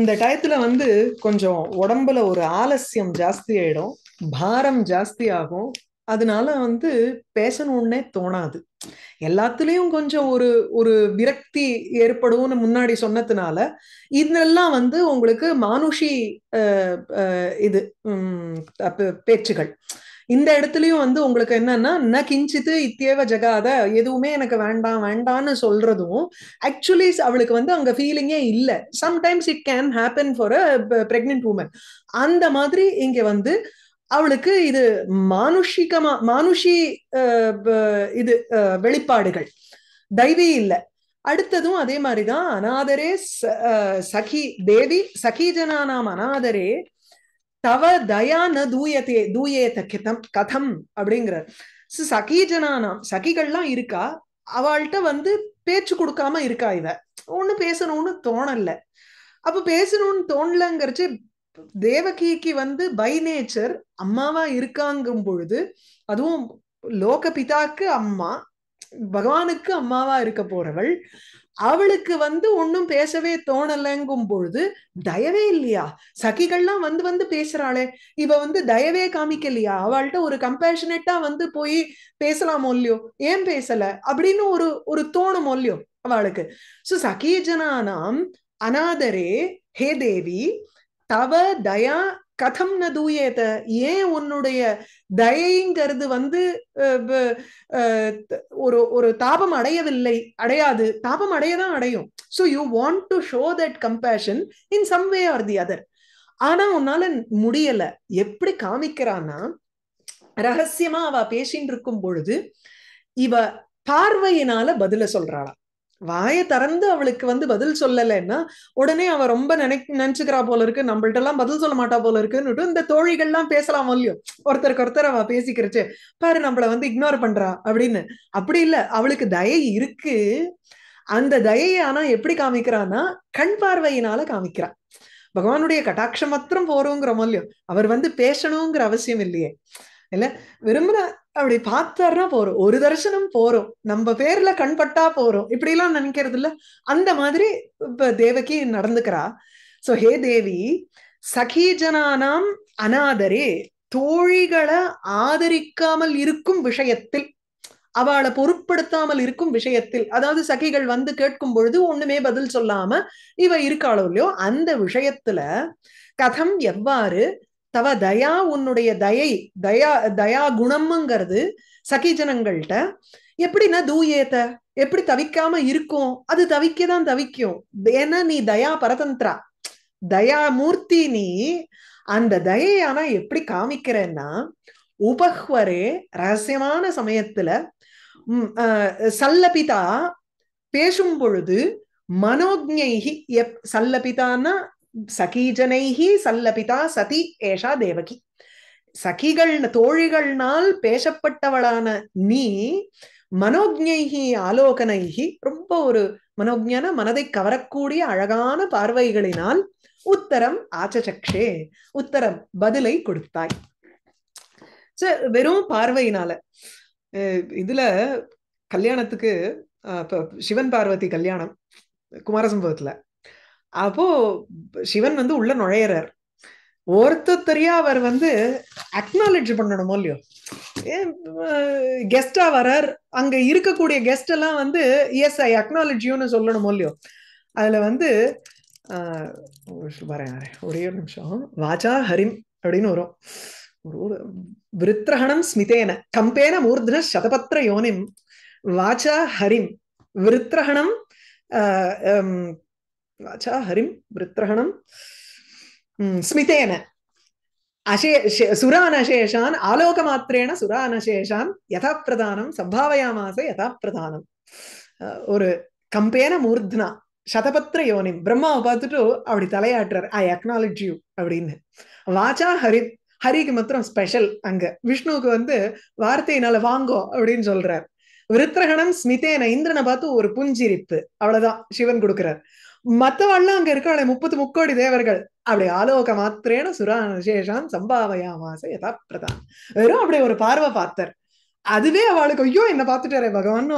இந்த டயத்துல வந்து கொஞ்சம் உடம்புல ஒரு ஆலசியம் ஜாஸ்தி ஆயிடும் பாரம் ஜாஸ்தி ஆகும் அதனால வந்து பேசணும்னே தோணாது எல்லாத்துலயும் கொஞ்சம் ஒரு ஒரு விரக்தி ஏற்படும்னு முன்னாடி சொன்னதுனால இதெல்லாம் வந்து உங்களுக்கு மானுஷி இது பேச்சுகள் இந்த இடத்துலயும் வந்து உங்களுக்கு என்னன்னா ந கிஞ்சித்து இத்தியவ ஜகாத எதுவுமே எனக்கு வேண்டாம் வேண்டாம்னு சொல்றதும் ஆக்சுவலி அவளுக்கு வந்து அங்க ஃபீலிங்கே இல்லை sometimes it can happen for a pregnant woman அந்த மாதிரி இங்க வந்து அவளுக்கு இது மானுஷிகமா மானுஷி இது வெளிப்பாடுகள் தைவி இல்லை அடுத்ததும் அதே மாதிரிதான் அனாதரே சகி தேவி சகி ஜனானாம் அனாதரே தவ தயா ந தூயத்தே தூயேத கிதம் கதம் அப்படிங்கிறார் சகி ஜனானாம் சகிகள்லாம் இருக்கா அவள்கிட்ட வந்து பேச்சு கொடுக்காம இருக்கா இவ ஒண்ணு பேசணும்னு தோணல அப்ப பேசணும்னு தோணலங்கிறச்சு தேவகிக்கு வந்து பை நேச்சர் அம்மாவா இருக்காங்கும் பொழுது அதுவும் லோக பிதாக்கு அம்மா பகவானுக்கு அம்மாவா இருக்க போறவள் அவளுக்கு வந்து ஒன்னும் பேசவே தோணலைங்கும் பொழுது தயவே இல்லையா சகிகள்லாம் வந்து வந்து பேசுறாளே இவ வந்து தயவே காமிக்கலையா அவள்கிட்ட ஒரு கம்பேஷனட்டா வந்து போய் பேசலாமோ இல்லையோ ஏன் பேசல அப்படின்னு ஒரு ஒரு தோணுமோ இல்லையோ அவளுக்கு சோ சகீஜனானாம் அநாதரே ஹே தேவி தவ தயா கதம் ந தூயேத ஏன் உன்னுடைய தயைங்கிறது வந்து ஒரு ஒரு தாபம் அடையவில்லை அடையாது தாபம் அடையதான் அடையும் so you want to show that compassion in some way or the other ஆனா உன்னால முடியல எப்படி காமிக்கிறான்னா ரகசியமா அவ பேசின்னு இருக்கும் பொழுது இவ பார்வையினால பதில சொல்றாளா வாயை திறந்து அவளுக்கு வந்து பதில் சொல்லலைன்னா உடனே அவ ரொம்ப நினை நினைச்சுக்கிறா போல இருக்கு நம்மள்ட்ட எல்லாம் பதில் சொல்ல மாட்டா போல இருக்குன்னுட்டு இந்த தோழிகள்லாம் பேசலாம் இல்லையோ ஒருத்தருக்கு ஒருத்தர் அவ பேசிக்கிறச்சு பாரு நம்மள வந்து இக்னோர் பண்றா அப்படின்னு அப்படி இல்ல அவளுக்கு தயை இருக்கு அந்த தயையை ஆனா எப்படி காமிக்கிறான்னா கண் பார்வையினால காமிக்கிறான் பகவானுடைய கட்டாட்சம் மாத்திரம் போறோங்கிற மூலியம் அவர் வந்து பேசணுங்கிற அவசியம் இல்லையே இல்ல விரும்புற அப்படி பார்த்தாருன்னா போறோம் ஒரு தரிசனம் போறோம் நம்ம பேர்ல கண்பட்டா போறோம் இப்படி எல்லாம் நினைக்கிறது இல்ல அந்த மாதிரி இப்ப தேவகி நடந்துக்கிறா சோ ஹே தேவி சகி ஜனானாம் அனாதரே தோழிகளை ஆதரிக்காமல் இருக்கும் விஷயத்தில் அவளை பொருட்படுத்தாமல் இருக்கும் விஷயத்தில் அதாவது சகிகள் வந்து கேட்கும் பொழுது ஒண்ணுமே பதில் சொல்லாம இவ இருக்காளோ இல்லையோ அந்த விஷயத்துல கதம் எவ்வாறு தவ தயா உன்னுடைய தயை தயா தயா குணம்ங்கிறது சகிஜனங்கள்கிட்ட எப்படின்னா தூயேத்த எப்படி தவிக்காம இருக்கும் அது தவிக்க தான் தவிக்கும் ஏன்னா நீ தயா பரதந்திரா தயா மூர்த்தி நீ அந்த தயையான ஆனா எப்படி காமிக்கிறேன்னா உபஹ்வரே ரகசியமான சமயத்துல சல்லபிதா பேசும் பொழுது மனோஜைகி எப் சல்லபிதான்னா சகீஜனைகி சல்லபிதா சதி ஏஷா தேவகி சகிகள் தோழிகள்னால் பேசப்பட்டவளான நீ மனோஜைகி ஆலோகனைஹி ரொம்ப ஒரு மனோஜான மனதை கவரக்கூடிய அழகான பார்வைகளினால் உத்தரம் ஆச்சசக்ஷே உத்தரம் பதிலை கொடுத்தாய் வெறும் பார்வையினால இதுல கல்யாணத்துக்கு சிவன் பார்வதி கல்யாணம் குமாரசம்பவத்துல அப்போ சிவன் வந்து உள்ள நுழையிறார் ஒருத்தொத்தரியா அவர் வந்து அக்னாலஜ் பண்ணணும் இல்லையோ கெஸ்டா வரார் அங்க இருக்கக்கூடிய கெஸ்ட் எல்லாம் வந்து எஸ் ஐ அக்னாலஜியூன்னு சொல்லணும் இல்லையோ அதுல வந்து ஒரே ஒரு நிமிஷம் வாச்சா ஹரிம் அப்படின்னு வரும் விருத்ரஹணம் ஸ்மிதேன கம்பேன மூர்தன சதபத்திர யோனிம் வாச்சா ஹரிம் விருத்ரஹணம் வாச்சா ஹரிம் விருத்ரகணம் ஸ்மிதேன அசே சுரானசேஷான் மாத்திரேன சுரானசேஷான் யதா பிரதானம் சம்பாவயாமாச யதா பிரதானம் ஒரு கம்பேன மூர்த்னா சதபத்திர யோனி பிரம்மாவை பார்த்துட்டு அப்படி தலையாட்டுறாரு ஐ அக்னாலஜ் யூ அப்படின்னு வாச்சா ஹரி ஹரிக்கு மாத்திரம் ஸ்பெஷல் அங்க விஷ்ணுவுக்கு வந்து வார்த்தையினால வாங்கோ அப்படின்னு சொல்றார் விருத்ரகணம் ஸ்மிதேன இந்திரனை பார்த்து ஒரு புஞ்சிரிப்பு அவ்வளவுதான் சிவன் கொடுக்குறார் மத்தவாள்லாம் அங்க இருக்க முப்பத்து முக்கோடி தேவர்கள் அப்படி ஆலோக மாத்திரேன சுரான விசேஷம் சம்பாவயாமாச யதா பிரதான் வெறும் அப்படி ஒரு பார்வை பார்த்தர் அதுவே அவளுக்கு ஐயோ என்ன பார்த்துட்டாரே பகவான்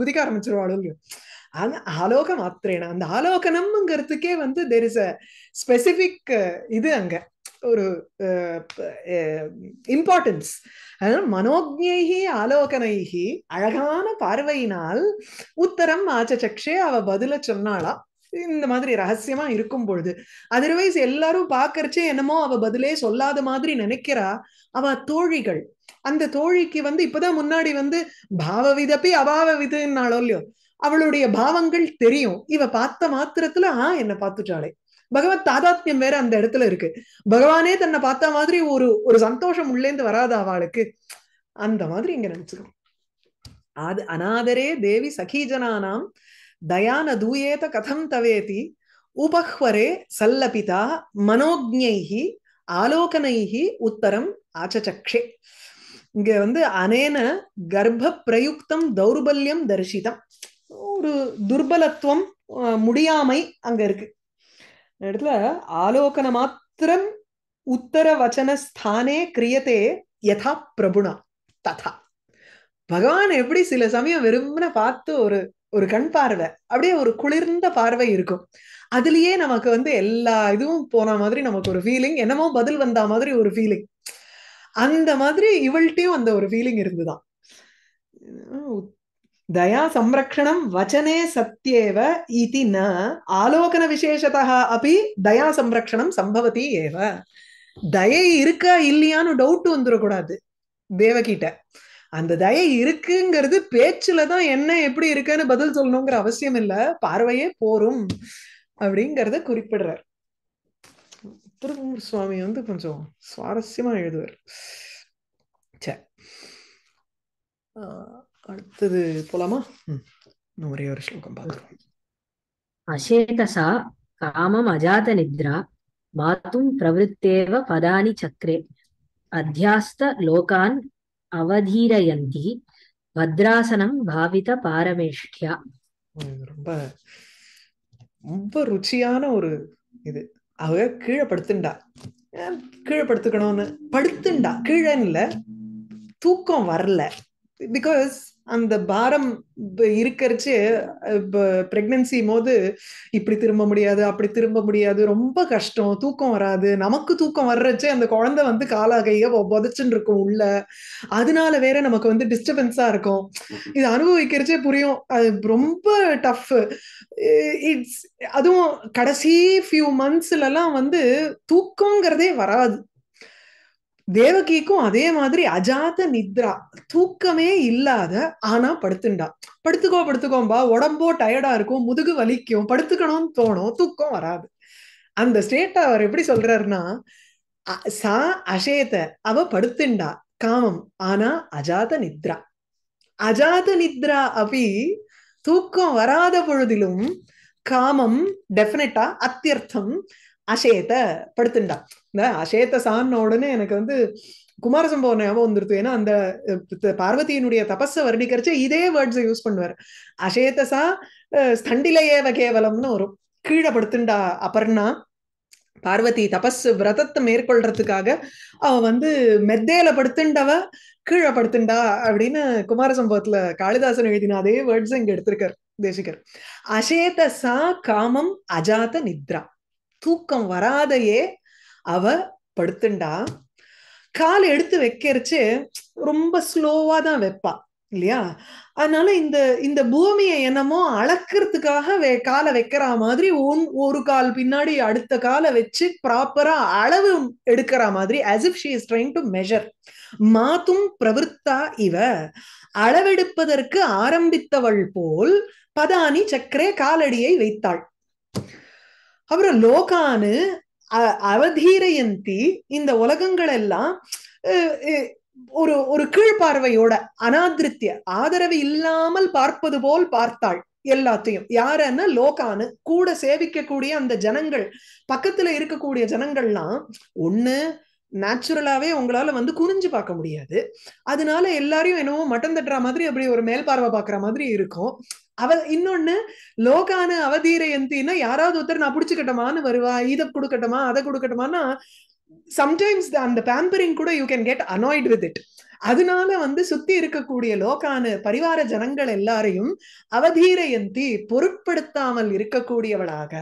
குதிக்க ஆரம்பிச்சிருவாள் ஆனா ஆலோக மாத்திரேனா அந்த ஆலோகனம்ங்கிறதுக்கே வந்து தெர் இஸ் அ ஸ்பெசிபிக் இது அங்க ஒரு இம்பார்ட்டன்ஸ் அதனால மனோஜைகி ஆலோகனைகி அழகான பார்வையினால் உத்தரம் ஆச்சச்சக்ஷே அவ பதில சொன்னாளா இந்த மாதிரி ரகசியமா இருக்கும் பொழுது அதர்வைஸ் எல்லாரும் பாக்குறச்சே என்னமோ அவ பதிலே சொல்லாத மாதிரி நினைக்கிறா அவ தோழிகள் அந்த தோழிக்கு வந்து இப்பதான் முன்னாடி வந்து பாவ விதப்பி அபாவ விதுனாலோ இல்லையோ அவளுடைய பாவங்கள் தெரியும் இவ பார்த்த மாத்திரத்துல ஆஹ் என்ன பார்த்துட்டாளே பகவத் தாதாத்மியம் வேற அந்த இடத்துல இருக்கு பகவானே தன்னை பார்த்த மாதிரி ஒரு ஒரு சந்தோஷம் உள்ளேந்து வராத அவளுக்கு அந்த மாதிரி இங்க நினைச்சுக்கணும் அது அனாதரே தேவி சகீஜனானாம் दया न दूयेत कथं तवेति उपह्वरे सल्लपिता मनोज्ञैः உத்தரம் ஆச்சச்சக்ஷே இங்க வந்து அனேன கர்ப்ப பிரயுக்தம் தௌர்பல்யம் தரிசிதம் ஒரு துர்பலத்துவம் முடியாமை அங்க இருக்கு இடத்துல ஆலோகன மாத்திரம் உத்தர வச்சன ஸ்தானே கிரியத்தே யதா பிரபுணா ததா பகவான் எப்படி சில சமயம் விரும்பின பார்த்து ஒரு ஒரு கண் பார்வை அப்படியே ஒரு குளிர்ந்த பார்வை இருக்கும் அதுலயே நமக்கு வந்து எல்லா இதுவும் போன மாதிரி நமக்கு ஒரு ஃபீலிங் என்னமோ பதில் வந்த மாதிரி ஒரு ஃபீலிங் அந்த மாதிரி இவள்கிட்டயும் அந்த ஒரு ஃபீலிங் இருந்துதான் தயா சம்ரக்ஷணம் வச்சனே சத்தியேவ இது ந ஆலோகன விசேஷதா அப்படி தயா சம்ரக்ஷணம் சம்பவத்தி ஏவ தயை இருக்கா இல்லையான்னு டவுட் வந்துடக்கூடாது தேவகிட்ட அந்த தயை இருக்குங்கிறது பேச்சுல தான் என்ன எப்படி இருக்குன்னு பதில் சொல்லணுங்கிற அவசியம் இல்ல பார்வையே போரும் அப்படிங்கறத குறிப்பிடுறார் திருமூர் சுவாமி வந்து கொஞ்சம் சுவாரஸ்யமா எழுதுவார் சரி அடுத்தது போலாமா ஒரே ஒரு ஸ்லோகம் பார்க்கிறோம் அசேதசா காமம் அஜாத நித்ரா மாத்தும் பிரவருத்தேவ பதானி சக்கரே அத்தியாஸ்த லோகான் அவதீரயந்தி பத்ராசனம் பாவித பாரமேஷ்யா ரொம்ப ரொம்ப ருச்சியான ஒரு இது அவ கீழே படுத்துண்டா கீழே படுத்துக்கணும்னு படுத்துண்டா கீழே இல்ல தூக்கம் வரல பிகாஸ் அந்த பாரம் இருக்கிறச்சு பிரெக்னன்சி போது இப்படி திரும்ப முடியாது அப்படி திரும்ப முடியாது ரொம்ப கஷ்டம் தூக்கம் வராது நமக்கு தூக்கம் வர்றச்சே அந்த குழந்தை வந்து காலாகைய புதைச்சுன்னு இருக்கும் உள்ள அதனால வேற நமக்கு வந்து டிஸ்டர்பன்ஸா இருக்கும் இது அனுபவிக்கிறச்சே புரியும் அது ரொம்ப டஃப் இட்ஸ் அதுவும் கடைசி ஃபியூ மந்த்ஸ்லலாம் வந்து தூக்கங்கிறதே வராது தேவகிக்கும் அதே மாதிரி அஜாத நித்ரா தூக்கமே இல்லாத ஆனா படுத்துண்டா படுத்துக்கோ படுத்துக்கோம்பா உடம்போ டயர்டா இருக்கும் முதுகு வலிக்கும் படுத்துக்கணும்னு தோணும் தூக்கம் வராது அந்த ஸ்டேட் அவர் எப்படி சொல்றாருன்னா சா அஷேத அவ படுத்துண்டா காமம் ஆனா அஜாத நித்ரா அஜாத நித்ரா அப்படி தூக்கம் வராத பொழுதிலும் காமம் டெஃபினட்டா அத்தியர்த்தம் அஷேத்த படுத்துண்டான் இந்த அசேத்த சான்ன உடனே எனக்கு வந்து குமார சம்பவம் ஞாபகம் வந்துருது ஏன்னா அந்த பார்வதியினுடைய தபஸ வர்ணிக்கிறச்சு இதே வேர்ட்ஸை யூஸ் பண்ணுவார் அஷேத்தசா ஸ்தண்டிலையேவ கேவலம்னு ஒரு கீழே படுத்துண்டா அபர்ணா பார்வதி தபஸ் விரதத்தை மேற்கொள்றதுக்காக அவ வந்து மெத்தையில படுத்துண்டவ கீழே படுத்துண்டா அப்படின்னு குமார சம்பவத்துல காளிதாசன் எழுதின அதே வேர்ட்ஸ் இங்க எடுத்திருக்கார் தேசிகர் அசேத சா காமம் அஜாத நித்ரா தூக்கம் வராதையே அவ படுத்துண்டா காலை எடுத்து வைக்கிறச்சு ரொம்ப ஸ்லோவா தான் வைப்பா இல்லையா அதனால இந்த இந்த பூமியை என்னமோ அளக்கிறதுக்காக வே காலை வைக்கிற மாதிரி ஒன் ஒரு கால் பின்னாடி அடுத்த காலை வச்சு ப்ராப்பரா அளவு எடுக்கிற மாதிரி as if she is trying to measure மாத்தும் பிரவருத்தா இவ அளவெடுப்பதற்கு ஆரம்பித்தவள் போல் பதானி சக்கரே காலடியை வைத்தாள் அப்புறம் லோகானு அவதீரயந்தி இந்த உலகங்கள் எல்லாம் ஒரு ஒரு கீழ்பார்வையோட அனாதிருத்திய ஆதரவு இல்லாமல் பார்ப்பது போல் பார்த்தாள் எல்லாத்தையும் யாருன்னா லோகானு கூட சேவிக்கக்கூடிய அந்த ஜனங்கள் பக்கத்துல இருக்கக்கூடிய ஜனங்கள்லாம் ஒண்ணு நேச்சுரலாவே உங்களால வந்து குனிஞ்சு பார்க்க முடியாது அதனால எல்லாரையும் என்னவோ மட்டம் தட்டுற மாதிரி அப்படி ஒரு மேல் பார்வை பாக்குற மாதிரி இருக்கும் அவ இன்னொன்னு லோகான அவதீரயந்தின்னா யாராவது ஒருத்தர் நான் புடிச்சுக்கட்டமான்னு வருவா இதை கொடுக்கட்டமா அதை கொடுக்கட்டமான்னா சம்டைம்ஸ் அந்த பேம்பரிங் கூட you can get annoyed with it அதனால வந்து சுத்தி இருக்கக்கூடிய லோக்கான பரிவார ஜனங்கள் எல்லாரையும் அவதீரயந்தி பொருட்படுத்தாமல் இருக்கக்கூடியவளாக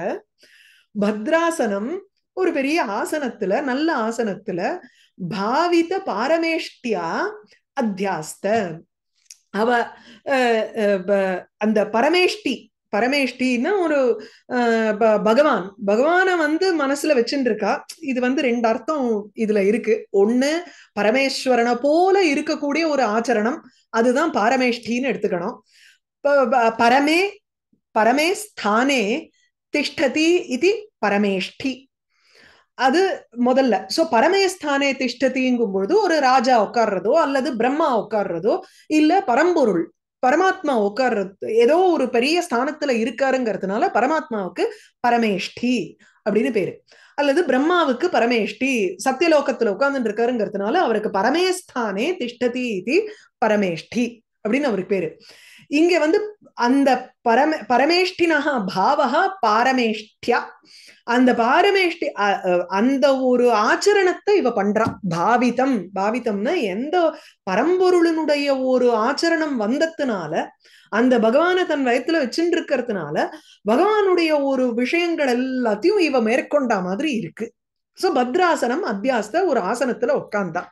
பத்ராசனம் ஒரு பெரிய ஆசனத்துல நல்ல ஆசனத்துல பாவித பாரமேஷ்டியா அத்தியாஸ்த அவ அந்த பரமேஷ்டி பரமேஷ்டின்னா ஒரு பகவான் பகவானை வந்து மனசுல வச்சுருக்கா இது வந்து ரெண்டு அர்த்தம் இதுல இருக்கு ஒண்ணு பரமேஸ்வரனை போல இருக்கக்கூடிய ஒரு ஆச்சரணம் அதுதான் பாரமேஷ்டின்னு எடுத்துக்கணும் பரமே பரமே ஸ்தானே திஷ்டதி இது பரமேஷ்டி அது முதல்ல சோ பரமயஸ்தானே திஷ்டதிங்கும் பொழுது ஒரு ராஜா உட்கார்றதோ அல்லது பிரம்மா உட்கார்றதோ இல்ல பரம்பொருள் பரமாத்மா உட்கார்றது ஏதோ ஒரு பெரிய ஸ்தானத்துல இருக்காருங்கிறதுனால பரமாத்மாவுக்கு பரமேஷ்டி அப்படின்னு பேரு அல்லது பிரம்மாவுக்கு பரமேஷ்டி சத்தியலோகத்துல உட்கார்ந்துட்டு இருக்காருங்கிறதுனால அவருக்கு பரமேஸ்தானே திஷ்டதி இது பரமேஷ்டி அப்படின்னு அவருக்கு பேரு இங்க வந்து அந்த பரம பரமேஷ்டினா பாவகா பாரமேஷ்டியா அந்த பாரமேஷ்டி அந்த ஒரு ஆச்சரணத்தை இவ பண்றா பாவிதம் பாவிதம்னா எந்த பரம்பொருளினுடைய ஒரு ஆச்சரணம் வந்ததுனால அந்த பகவானை தன் வயத்துல வச்சுட்டு இருக்கிறதுனால பகவானுடைய ஒரு விஷயங்கள் எல்லாத்தையும் இவ மேற்கொண்டா மாதிரி இருக்கு சோ பத்ராசனம் அத்தியாசத்தை ஒரு ஆசனத்துல உட்கார்ந்தா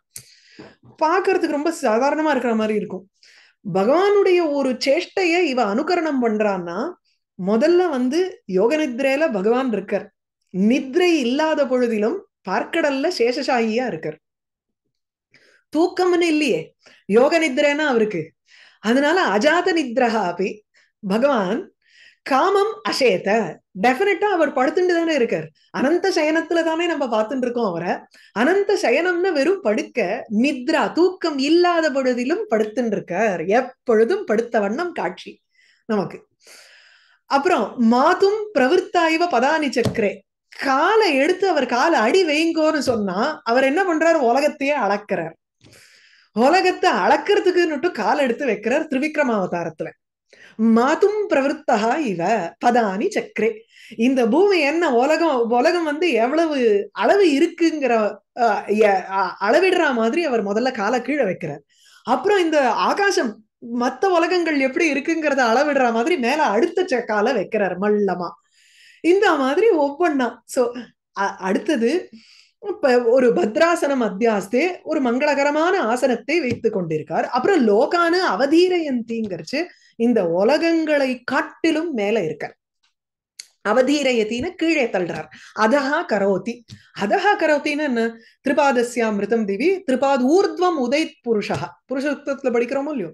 பாக்குறதுக்கு ரொம்ப சாதாரணமா இருக்கிற மாதிரி இருக்கும் பகவானுடைய ஒரு சேஷ்டைய இவ அனுகரணம் பண்றான்னா முதல்ல வந்து யோக நித்ரையில பகவான் இருக்கார் நித்ரை இல்லாத பொழுதிலும் பார்க்கடல்ல சேஷசாகியா இருக்கார் தூக்கம்னு இல்லையே யோக நித்ரேனா அவருக்கு அதனால அஜாத நித்ரஹா அப்படி பகவான் காமம் அசேத டெபினட்டா அவர் படுத்துட்டு தானே இருக்கார் அனந்த சயனத்துல தானே நம்ம பார்த்துட்டு இருக்கோம் அவரை அனந்த சயனம்னு வெறும் படுக்க நித்ரா தூக்கம் இல்லாத பொழுதிலும் படுத்துட்டு இருக்கார் எப்பொழுதும் படுத்த வண்ணம் காட்சி நமக்கு அப்புறம் மாதும் பிரவருத்தாய்வ பதானி சக்கரே காலை எடுத்து அவர் காலை அடி வைங்கோன்னு சொன்னா அவர் என்ன பண்றாரு உலகத்தையே அளக்கிறார் உலகத்தை அளக்கிறதுக்குன்னுட்டு காலை எடுத்து வைக்கிறார் திருவிக்ரம அவதாரத்துல மாதும் பிரவருத்தா இவ பதானி சக்கரே இந்த பூமி என்ன உலகம் உலகம் வந்து எவ்வளவு அளவு இருக்குங்கிற அளவிடுற மாதிரி அவர் முதல்ல காலை கீழே வைக்கிறார் அப்புறம் இந்த ஆகாசம் மத்த உலகங்கள் எப்படி இருக்குங்கிறத அளவிடுற மாதிரி மேல அடுத்த காலை வைக்கிறார் மல்லமா இந்த மாதிரி ஒவ்வொன்னா சோ அடுத்தது இப்ப ஒரு பத்ராசனம் அத்தியாஸ்தே ஒரு மங்களகரமான ஆசனத்தை வைத்து கொண்டிருக்கார் அப்புறம் லோகானு அவதீரயந்திங்கிறச்சு இந்த உலகங்களை காட்டிலும் மேல இருக்கார் அவதீரயத்தின்னு கீழே தள்ளுறார் அதஹா கரோத்தி அதஹா கரோத்தின்னு என்ன திரிபாதசியா மிருதம் திவி திருபாத் ஊர்த்வம் உதய் புருஷா புருஷத்துல படிக்கிறோமோ இல்லையோ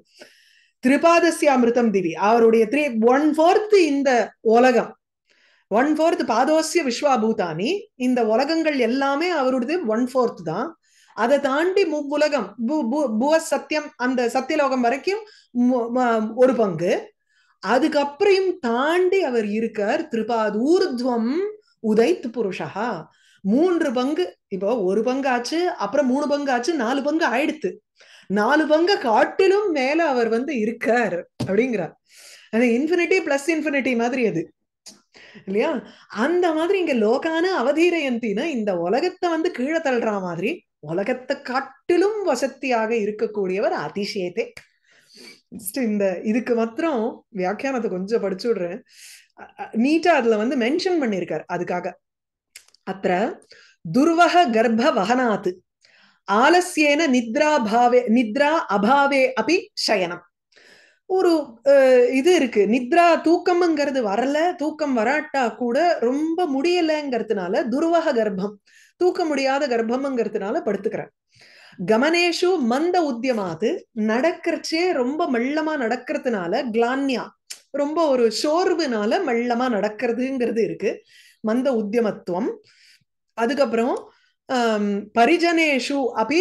திரிபாதசியா மிருதம் திவி அவருடைய த்ரீ ஒன் ஃபோர்த் இந்த உலகம் ஒன் ஃபோர்த் பாதோசிய விஸ்வாபூதானி இந்த உலகங்கள் எல்லாமே அவருடையது ஒன் ஃபோர்த் தான் அதை தாண்டி முவ்வுலகம் புவ சத்தியம் அந்த சத்தியலோகம் வரைக்கும் ஒரு பங்கு அதுக்கப்புறம் தாண்டி அவர் இருக்கார் திருபாதூர்துவம் உதைத் புருஷா மூன்று பங்கு இப்போ ஒரு பங்கு ஆச்சு அப்புறம் மூணு பங்கு ஆச்சு நாலு பங்கு ஆயிடுத்து நாலு பங்கு காட்டிலும் மேல அவர் வந்து இருக்கார் அப்படிங்கிறார் இன்ஃபினிட்டி பிளஸ் இன்ஃபினிட்டி மாதிரி அது இல்லையா அந்த மாதிரி இங்க லோகான அவதீரயந்தினா இந்த உலகத்தை வந்து கீழே தள்ளுற மாதிரி உலகத்தை காட்டிலும் வசதியாக இருக்கக்கூடியவர் அதிசயத்தை இந்த இதுக்கு மாத்திரம் வியாக்கியானத்தை கொஞ்சம் படிச்சு விடுறேன் நீட்டா அதுல வந்து மென்ஷன் பண்ணிருக்காரு அதுக்காக அத்த துர்வக கர்ப்ப வகனாத்து ஆலசியேன நித்ரா பாவே நித்ரா அபாவே அபி சயனம் ஒரு இது இருக்கு நித்ரா தூக்கம்ங்கிறது வரல தூக்கம் வராட்டா கூட ரொம்ப முடியலைங்கிறதுனால துருவக கர்ப்பம் தூக்க முடியாத கர்ப்பம்ங்கிறதுனால படுத்துக்கிறேன் கமனேஷு மந்த உத்தியமாது நடக்கிறச்சே ரொம்ப மெல்லமா நடக்கிறதுனால கிளான்யா ரொம்ப ஒரு சோர்வுனால மெல்லமா நடக்கிறதுங்கிறது இருக்கு மந்த உத்தியமத்துவம் அதுக்கப்புறம் பரிஜனேஷு அப்படி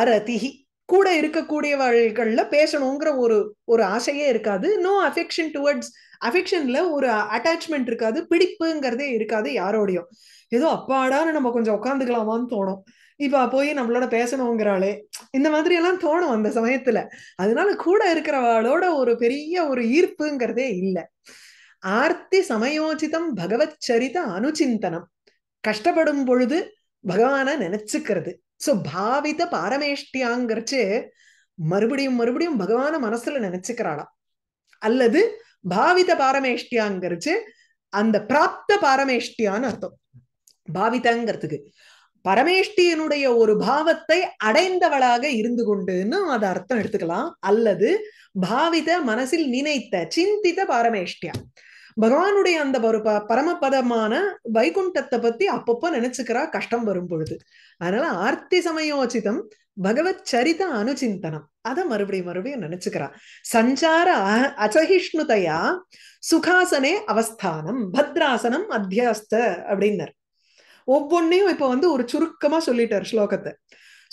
அரதிஹி கூட இருக்கக்கூடியவர்கள்ல பேசணுங்கிற ஒரு ஒரு ஆசையே இருக்காது நோ அஃபெக்ஷன் டுவர்ட்ஸ் அஃபெக்ஷன்ல ஒரு அட்டாச்மெண்ட் இருக்காது பிடிப்புங்கிறதே இருக்காது யாரோடையும் ஏதோ அப்பாடான்னு நம்ம கொஞ்சம் உட்காந்துக்கலாமான்னு தோணும் இப்ப போய் நம்மளோட பேசணுங்கிறாளே இந்த மாதிரி எல்லாம் தோணும் அந்த சமயத்துல அதனால கூட இருக்கிறவாளோட ஒரு பெரிய ஒரு ஈர்ப்புங்கிறதே இல்லை ஆர்த்தி சமயோச்சிதம் பகவத் சரித அனுச்சிந்தனம் கஷ்டப்படும் பொழுது பகவான நினைச்சுக்கிறது சோ பாவித பாரமேஷ்டியாங்கிறச்சு மறுபடியும் மறுபடியும் பகவான மனசுல நினைச்சுக்கிறாளாம் அல்லது பாவித பாரமேஷ்டியாங்கிறச்சு அந்த பிராப்த பாரமேஷ்டியான்னு அர்த்தம் பாவிதாங்கிறதுக்கு பரமேஷ்டியனுடைய ஒரு பாவத்தை அடைந்தவளாக இருந்து கொண்டுன்னு அதை அர்த்தம் எடுத்துக்கலாம் அல்லது பாவித மனசில் நினைத்த சிந்தித பாரமேஷ்டியா பகவானுடைய அந்த ஒரு பரமபதமான வைகுண்டத்தை பத்தி அப்பப்போ நினைச்சுக்கிறா கஷ்டம் வரும் பொழுது அதனால ஆர்த்தி சமயோச்சிதம் பகவத் சரித அனுச்சிந்தனம் அதை மறுபடியும் மறுபடியும் நினைச்சுக்கிறா சஞ்சார அசகிஷ்ணுதையா சுகாசனே அவஸ்தானம் பத்ராசனம் அத்தியாஸ்த அப்படின்னர் ஒவ்வொன்னையும் இப்ப வந்து ஒரு சுருக்கமா சொல்லிட்டார் ஸ்லோகத்தை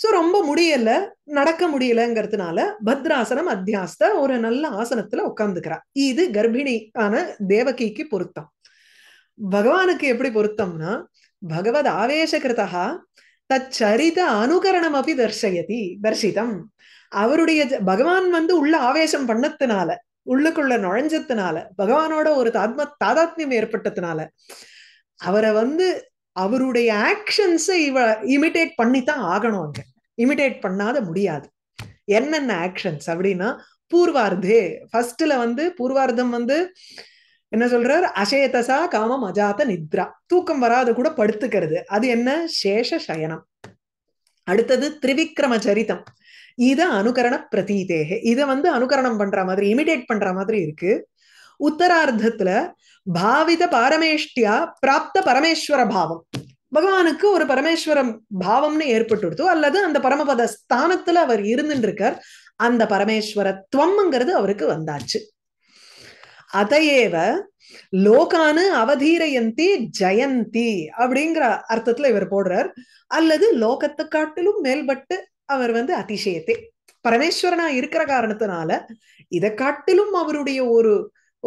ஸோ ரொம்ப முடியல நடக்க முடியலங்கிறதுனால பத்ராசனம் அத்தியாஸ்த ஒரு நல்ல ஆசனத்துல உட்காந்துக்கிறார் இது கர்ப்பிணி ஆன தேவகிக்கு பொருத்தம் பகவானுக்கு எப்படி பொருத்தம்னா பகவத் ஆவேசகிருதா தச்சரித அனுகரணம் அப்படி தர்சயதி தர்ஷிதம் அவருடைய பகவான் வந்து உள்ள ஆவேசம் பண்ணத்தினால உள்ளுக்குள்ள நுழைஞ்சதுனால பகவானோட ஒரு தாத்ம தாதாத்மியம் ஏற்பட்டதுனால அவரை வந்து அவருடைய ஆக்ஷன்ஸை இவ இமிட்டேட் பண்ணித்தான் ஆகணும் அங்க இமிடேட் பண்ணாத முடியாது என்னென்ன ஆக்ஷன்ஸ் அப்படின்னா பூர்வார்தே ஃபர்ஸ்ட்ல வந்து பூர்வார்த்தம் வந்து என்ன சொல்றார் அசேதசா காமம் அஜாத நித்ரா தூக்கம் வராத கூட படுத்துக்கிறது அது என்ன சேஷ சயனம் அடுத்தது திரிவிக்ரம சரிதம் இத அனுகரண பிரதீதேக இதை வந்து அனுகரணம் பண்ற மாதிரி இமிடேட் பண்ற மாதிரி இருக்கு உத்தரார்த்தத்துல பாவித பாரமேஷ்டியா பிராப்த பரமேஸ்வர பாவம் பகவானுக்கு ஒரு பரமேஸ்வரம் பாவம்னு ஏற்பட்டுடுதோ அல்லது அந்த பரமபத ஸ்தானத்துல அவர் இருந்துட்டு இருக்கார் அந்த துவம்ங்கிறது அவருக்கு வந்தாச்சு அதையேவ லோகானு அவதீரயந்தி ஜெயந்தி அப்படிங்கிற அர்த்தத்துல இவர் போடுறார் அல்லது லோகத்தை காட்டிலும் மேல்பட்டு அவர் வந்து அதிசயத்தே பரமேஸ்வரனா இருக்கிற காரணத்தினால இதை காட்டிலும் அவருடைய ஒரு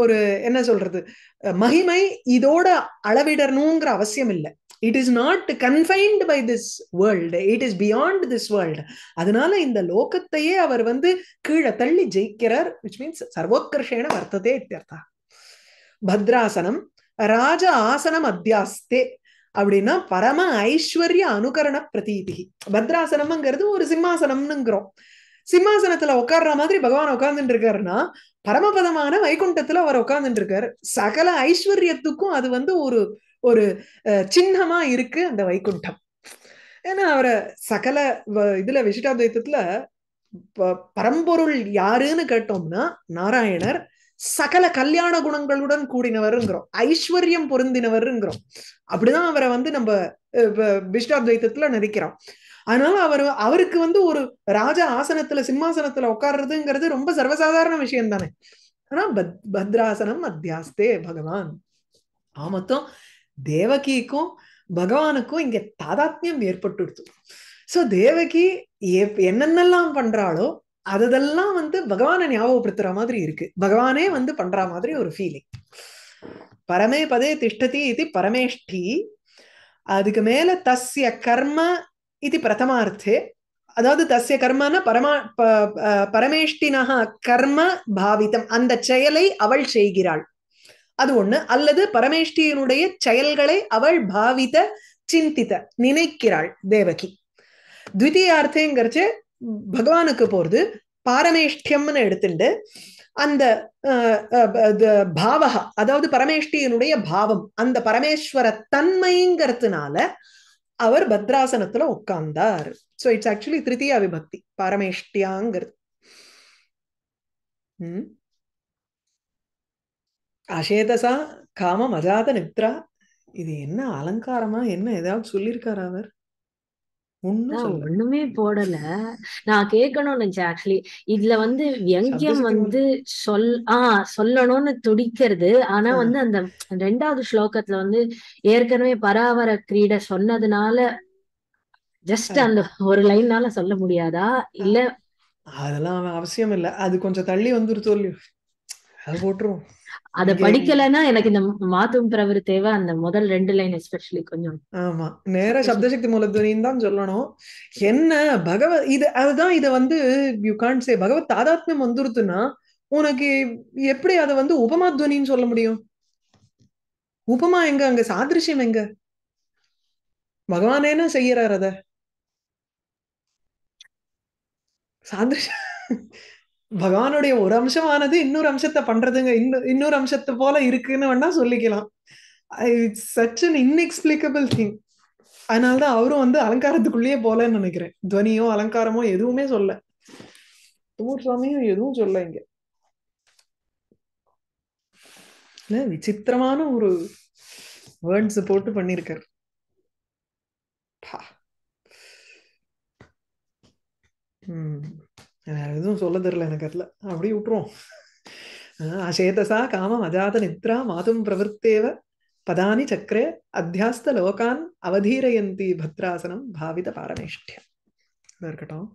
ஒரு என்ன சொல்றது மகிமை இதோட அளவிடணுங்கிற அவசியம் இல்லை it is not confined by this world it is beyond this world அதனால இந்த லோகத்தையே அவர் வந்து கீழே தள்ளி ஜெயிக்கிறார் விச் மீன்ஸ் சர்வோத்கர்ஷேன வர்த்ததே இத்தியர்த்தா பத்ராசனம் ராஜ ஆசனம் அத்தியாஸ்தே அப்படின்னா பரம ஐஸ்வர்ய அனுகரண பிரதீதி பத்ராசனம்ங்கிறது ஒரு சிம்மாசனம்னுங்கிறோம் சிம்மாசனத்துல உட்கார்ற மாதிரி பகவான் உட்கார்ந்துட்டு இருக்காருன்னா பரமபதமான வைகுண்டத்துல அவர் உட்கார்ந்துட்டு இருக்காரு சகல ஐஸ்வர்யத்துக்கும் அது வந்து ஒரு ஒரு சின்னமா இருக்கு அந்த வைகுண்டம் ஏன்னா அவரை சகல இதுல விசிட்டாத்வைத்தத்துல பரம்பொருள் யாருன்னு கேட்டோம்னா நாராயணர் சகல கல்யாண குணங்களுடன் கூடினவருங்கிறோம் ஐஸ்வர்யம் பொருந்தினவருங்கிறோம் அப்படிதான் அவரை வந்து நம்ம விஷ்டாத்வைத்தத்துல நினைக்கிறோம் அதனால அவர் அவருக்கு வந்து ஒரு ராஜா ஆசனத்துல சிம்மாசனத்துல உட்கார்றதுங்கிறது ரொம்ப சர்வசாதாரண விஷயம் தானே ஆனா பத் பத்ராசனம் அத்தியாஸ்தே பகவான் ஆமத்தும் தேவகிக்கும் பகவானுக்கும் இங்க தாதாத்மியம் ஏற்பட்டுடுது ஸோ தேவகி என்னென்னலாம் பண்றாளோ அதெல்லாம் வந்து பகவானை ஞாபகப்படுத்துற மாதிரி இருக்கு பகவானே வந்து பண்ற மாதிரி ஒரு ஃபீலிங் பரமே பதே திஷ்டதி இது பரமேஷ்டி அதுக்கு மேல தஸ்ய கர்ம இது பிரதமார்த்தே அதாவது தஸ்ய கர்மன பரமா பரமேஷ்டினா கர்ம பாவிதம் அந்த செயலை அவள் செய்கிறாள் அது ஒண்ணு அல்லது பரமேஷ்டியினுடைய செயல்களை அவள் பாவித சிந்தித்த நினைக்கிறாள் தேவகி துவிதீயார்த்தங்கிறச்சு பகவானுக்கு போறது பாரமேஷ்டியம்னு எடுத்துட்டு அந்த பாவகா அதாவது பரமேஷ்டியினுடைய பாவம் அந்த பரமேஸ்வர தன்மைங்கிறதுனால அவர் பத்ராசனத்துல உட்கார்ந்தார் சோ இட்ஸ் ஆக்சுவலி திருத்தியா விபக்தி பாரமேஷ்டியாங்கிறது அசேதசா காமம் அஜாத நித்ரா இது என்ன அலங்காரமா என்ன ஏதாவது சொல்லியிருக்காரு அவர் ஒண்ணுமே போடல நான் கேட்கணும்னு நினைச்சேன் ஆக்சுவலி இதுல வந்து வியங்கியம் வந்து சொல் ஆஹ் சொல்லணும்னு துடிக்கிறது ஆனா வந்து அந்த ரெண்டாவது ஸ்லோகத்துல வந்து ஏற்கனவே பராவர கிரீட சொன்னதுனால ஜஸ்ட் அந்த ஒரு லைன்னால சொல்ல முடியாதா இல்ல அதெல்லாம் அவசியம் இல்ல அது கொஞ்சம் தள்ளி வந்துருச்சோ இல்லையோ அது போட்டுருவோம் அத படிக்கலன்னா எனக்கு இந்த மாத்தும் பிரவரு தேவை அந்த முதல் ரெண்டு லைன் எஸ்பெஷலி கொஞ்சம் ஆமா நேர சப்தசக்தி மூலத்துவரின்னு தான் சொல்லணும் என்ன பகவத் இது அதுதான் இதை வந்து யூ கான்ட் சே பகவத் தாதாத்மியம் வந்துருத்துன்னா உனக்கு எப்படி அதை வந்து உபமா துவனின்னு சொல்ல முடியும் உபமா எங்க அங்க சாதிருஷ்யம் எங்க என்ன செய்யறாரு அத சாதிருஷ்யம் பகவானுடைய ஒரு அம்சமானது இன்னொரு அம்சத்தை பண்றதுங்க இன்னும் இன்னொரு அம்சத்தை போல இருக்குன்னு வேணா சொல்லிக்கலாம் it's such an inexplicable thing அதனாலதான் அவரும் வந்து அலங்காரத்துக்குள்ளேயே போலன்னு நினைக்கிறேன் துவனியோ அலங்காரமோ எதுவுமே சொல்ல தூர் எதுவும் சொல்ல இங்க விசித்திரமான ஒரு வேர்ட்ஸ் போட்டு பண்ணிருக்காரு ம் எதுவும் சொல்ல தெரில எனக்கு அதில் அப்படியே விட்டுருவோம் அசேதசா காமம் அஜாத நித்ரா மாதும் பிரவருத்தேவ பதானி சக்கரே அத்தியாஸ்த லோகான் அவதீரயந்தி பத்ராசனம் பாவித பாரமேஷ்டியம் இருக்கட்டும்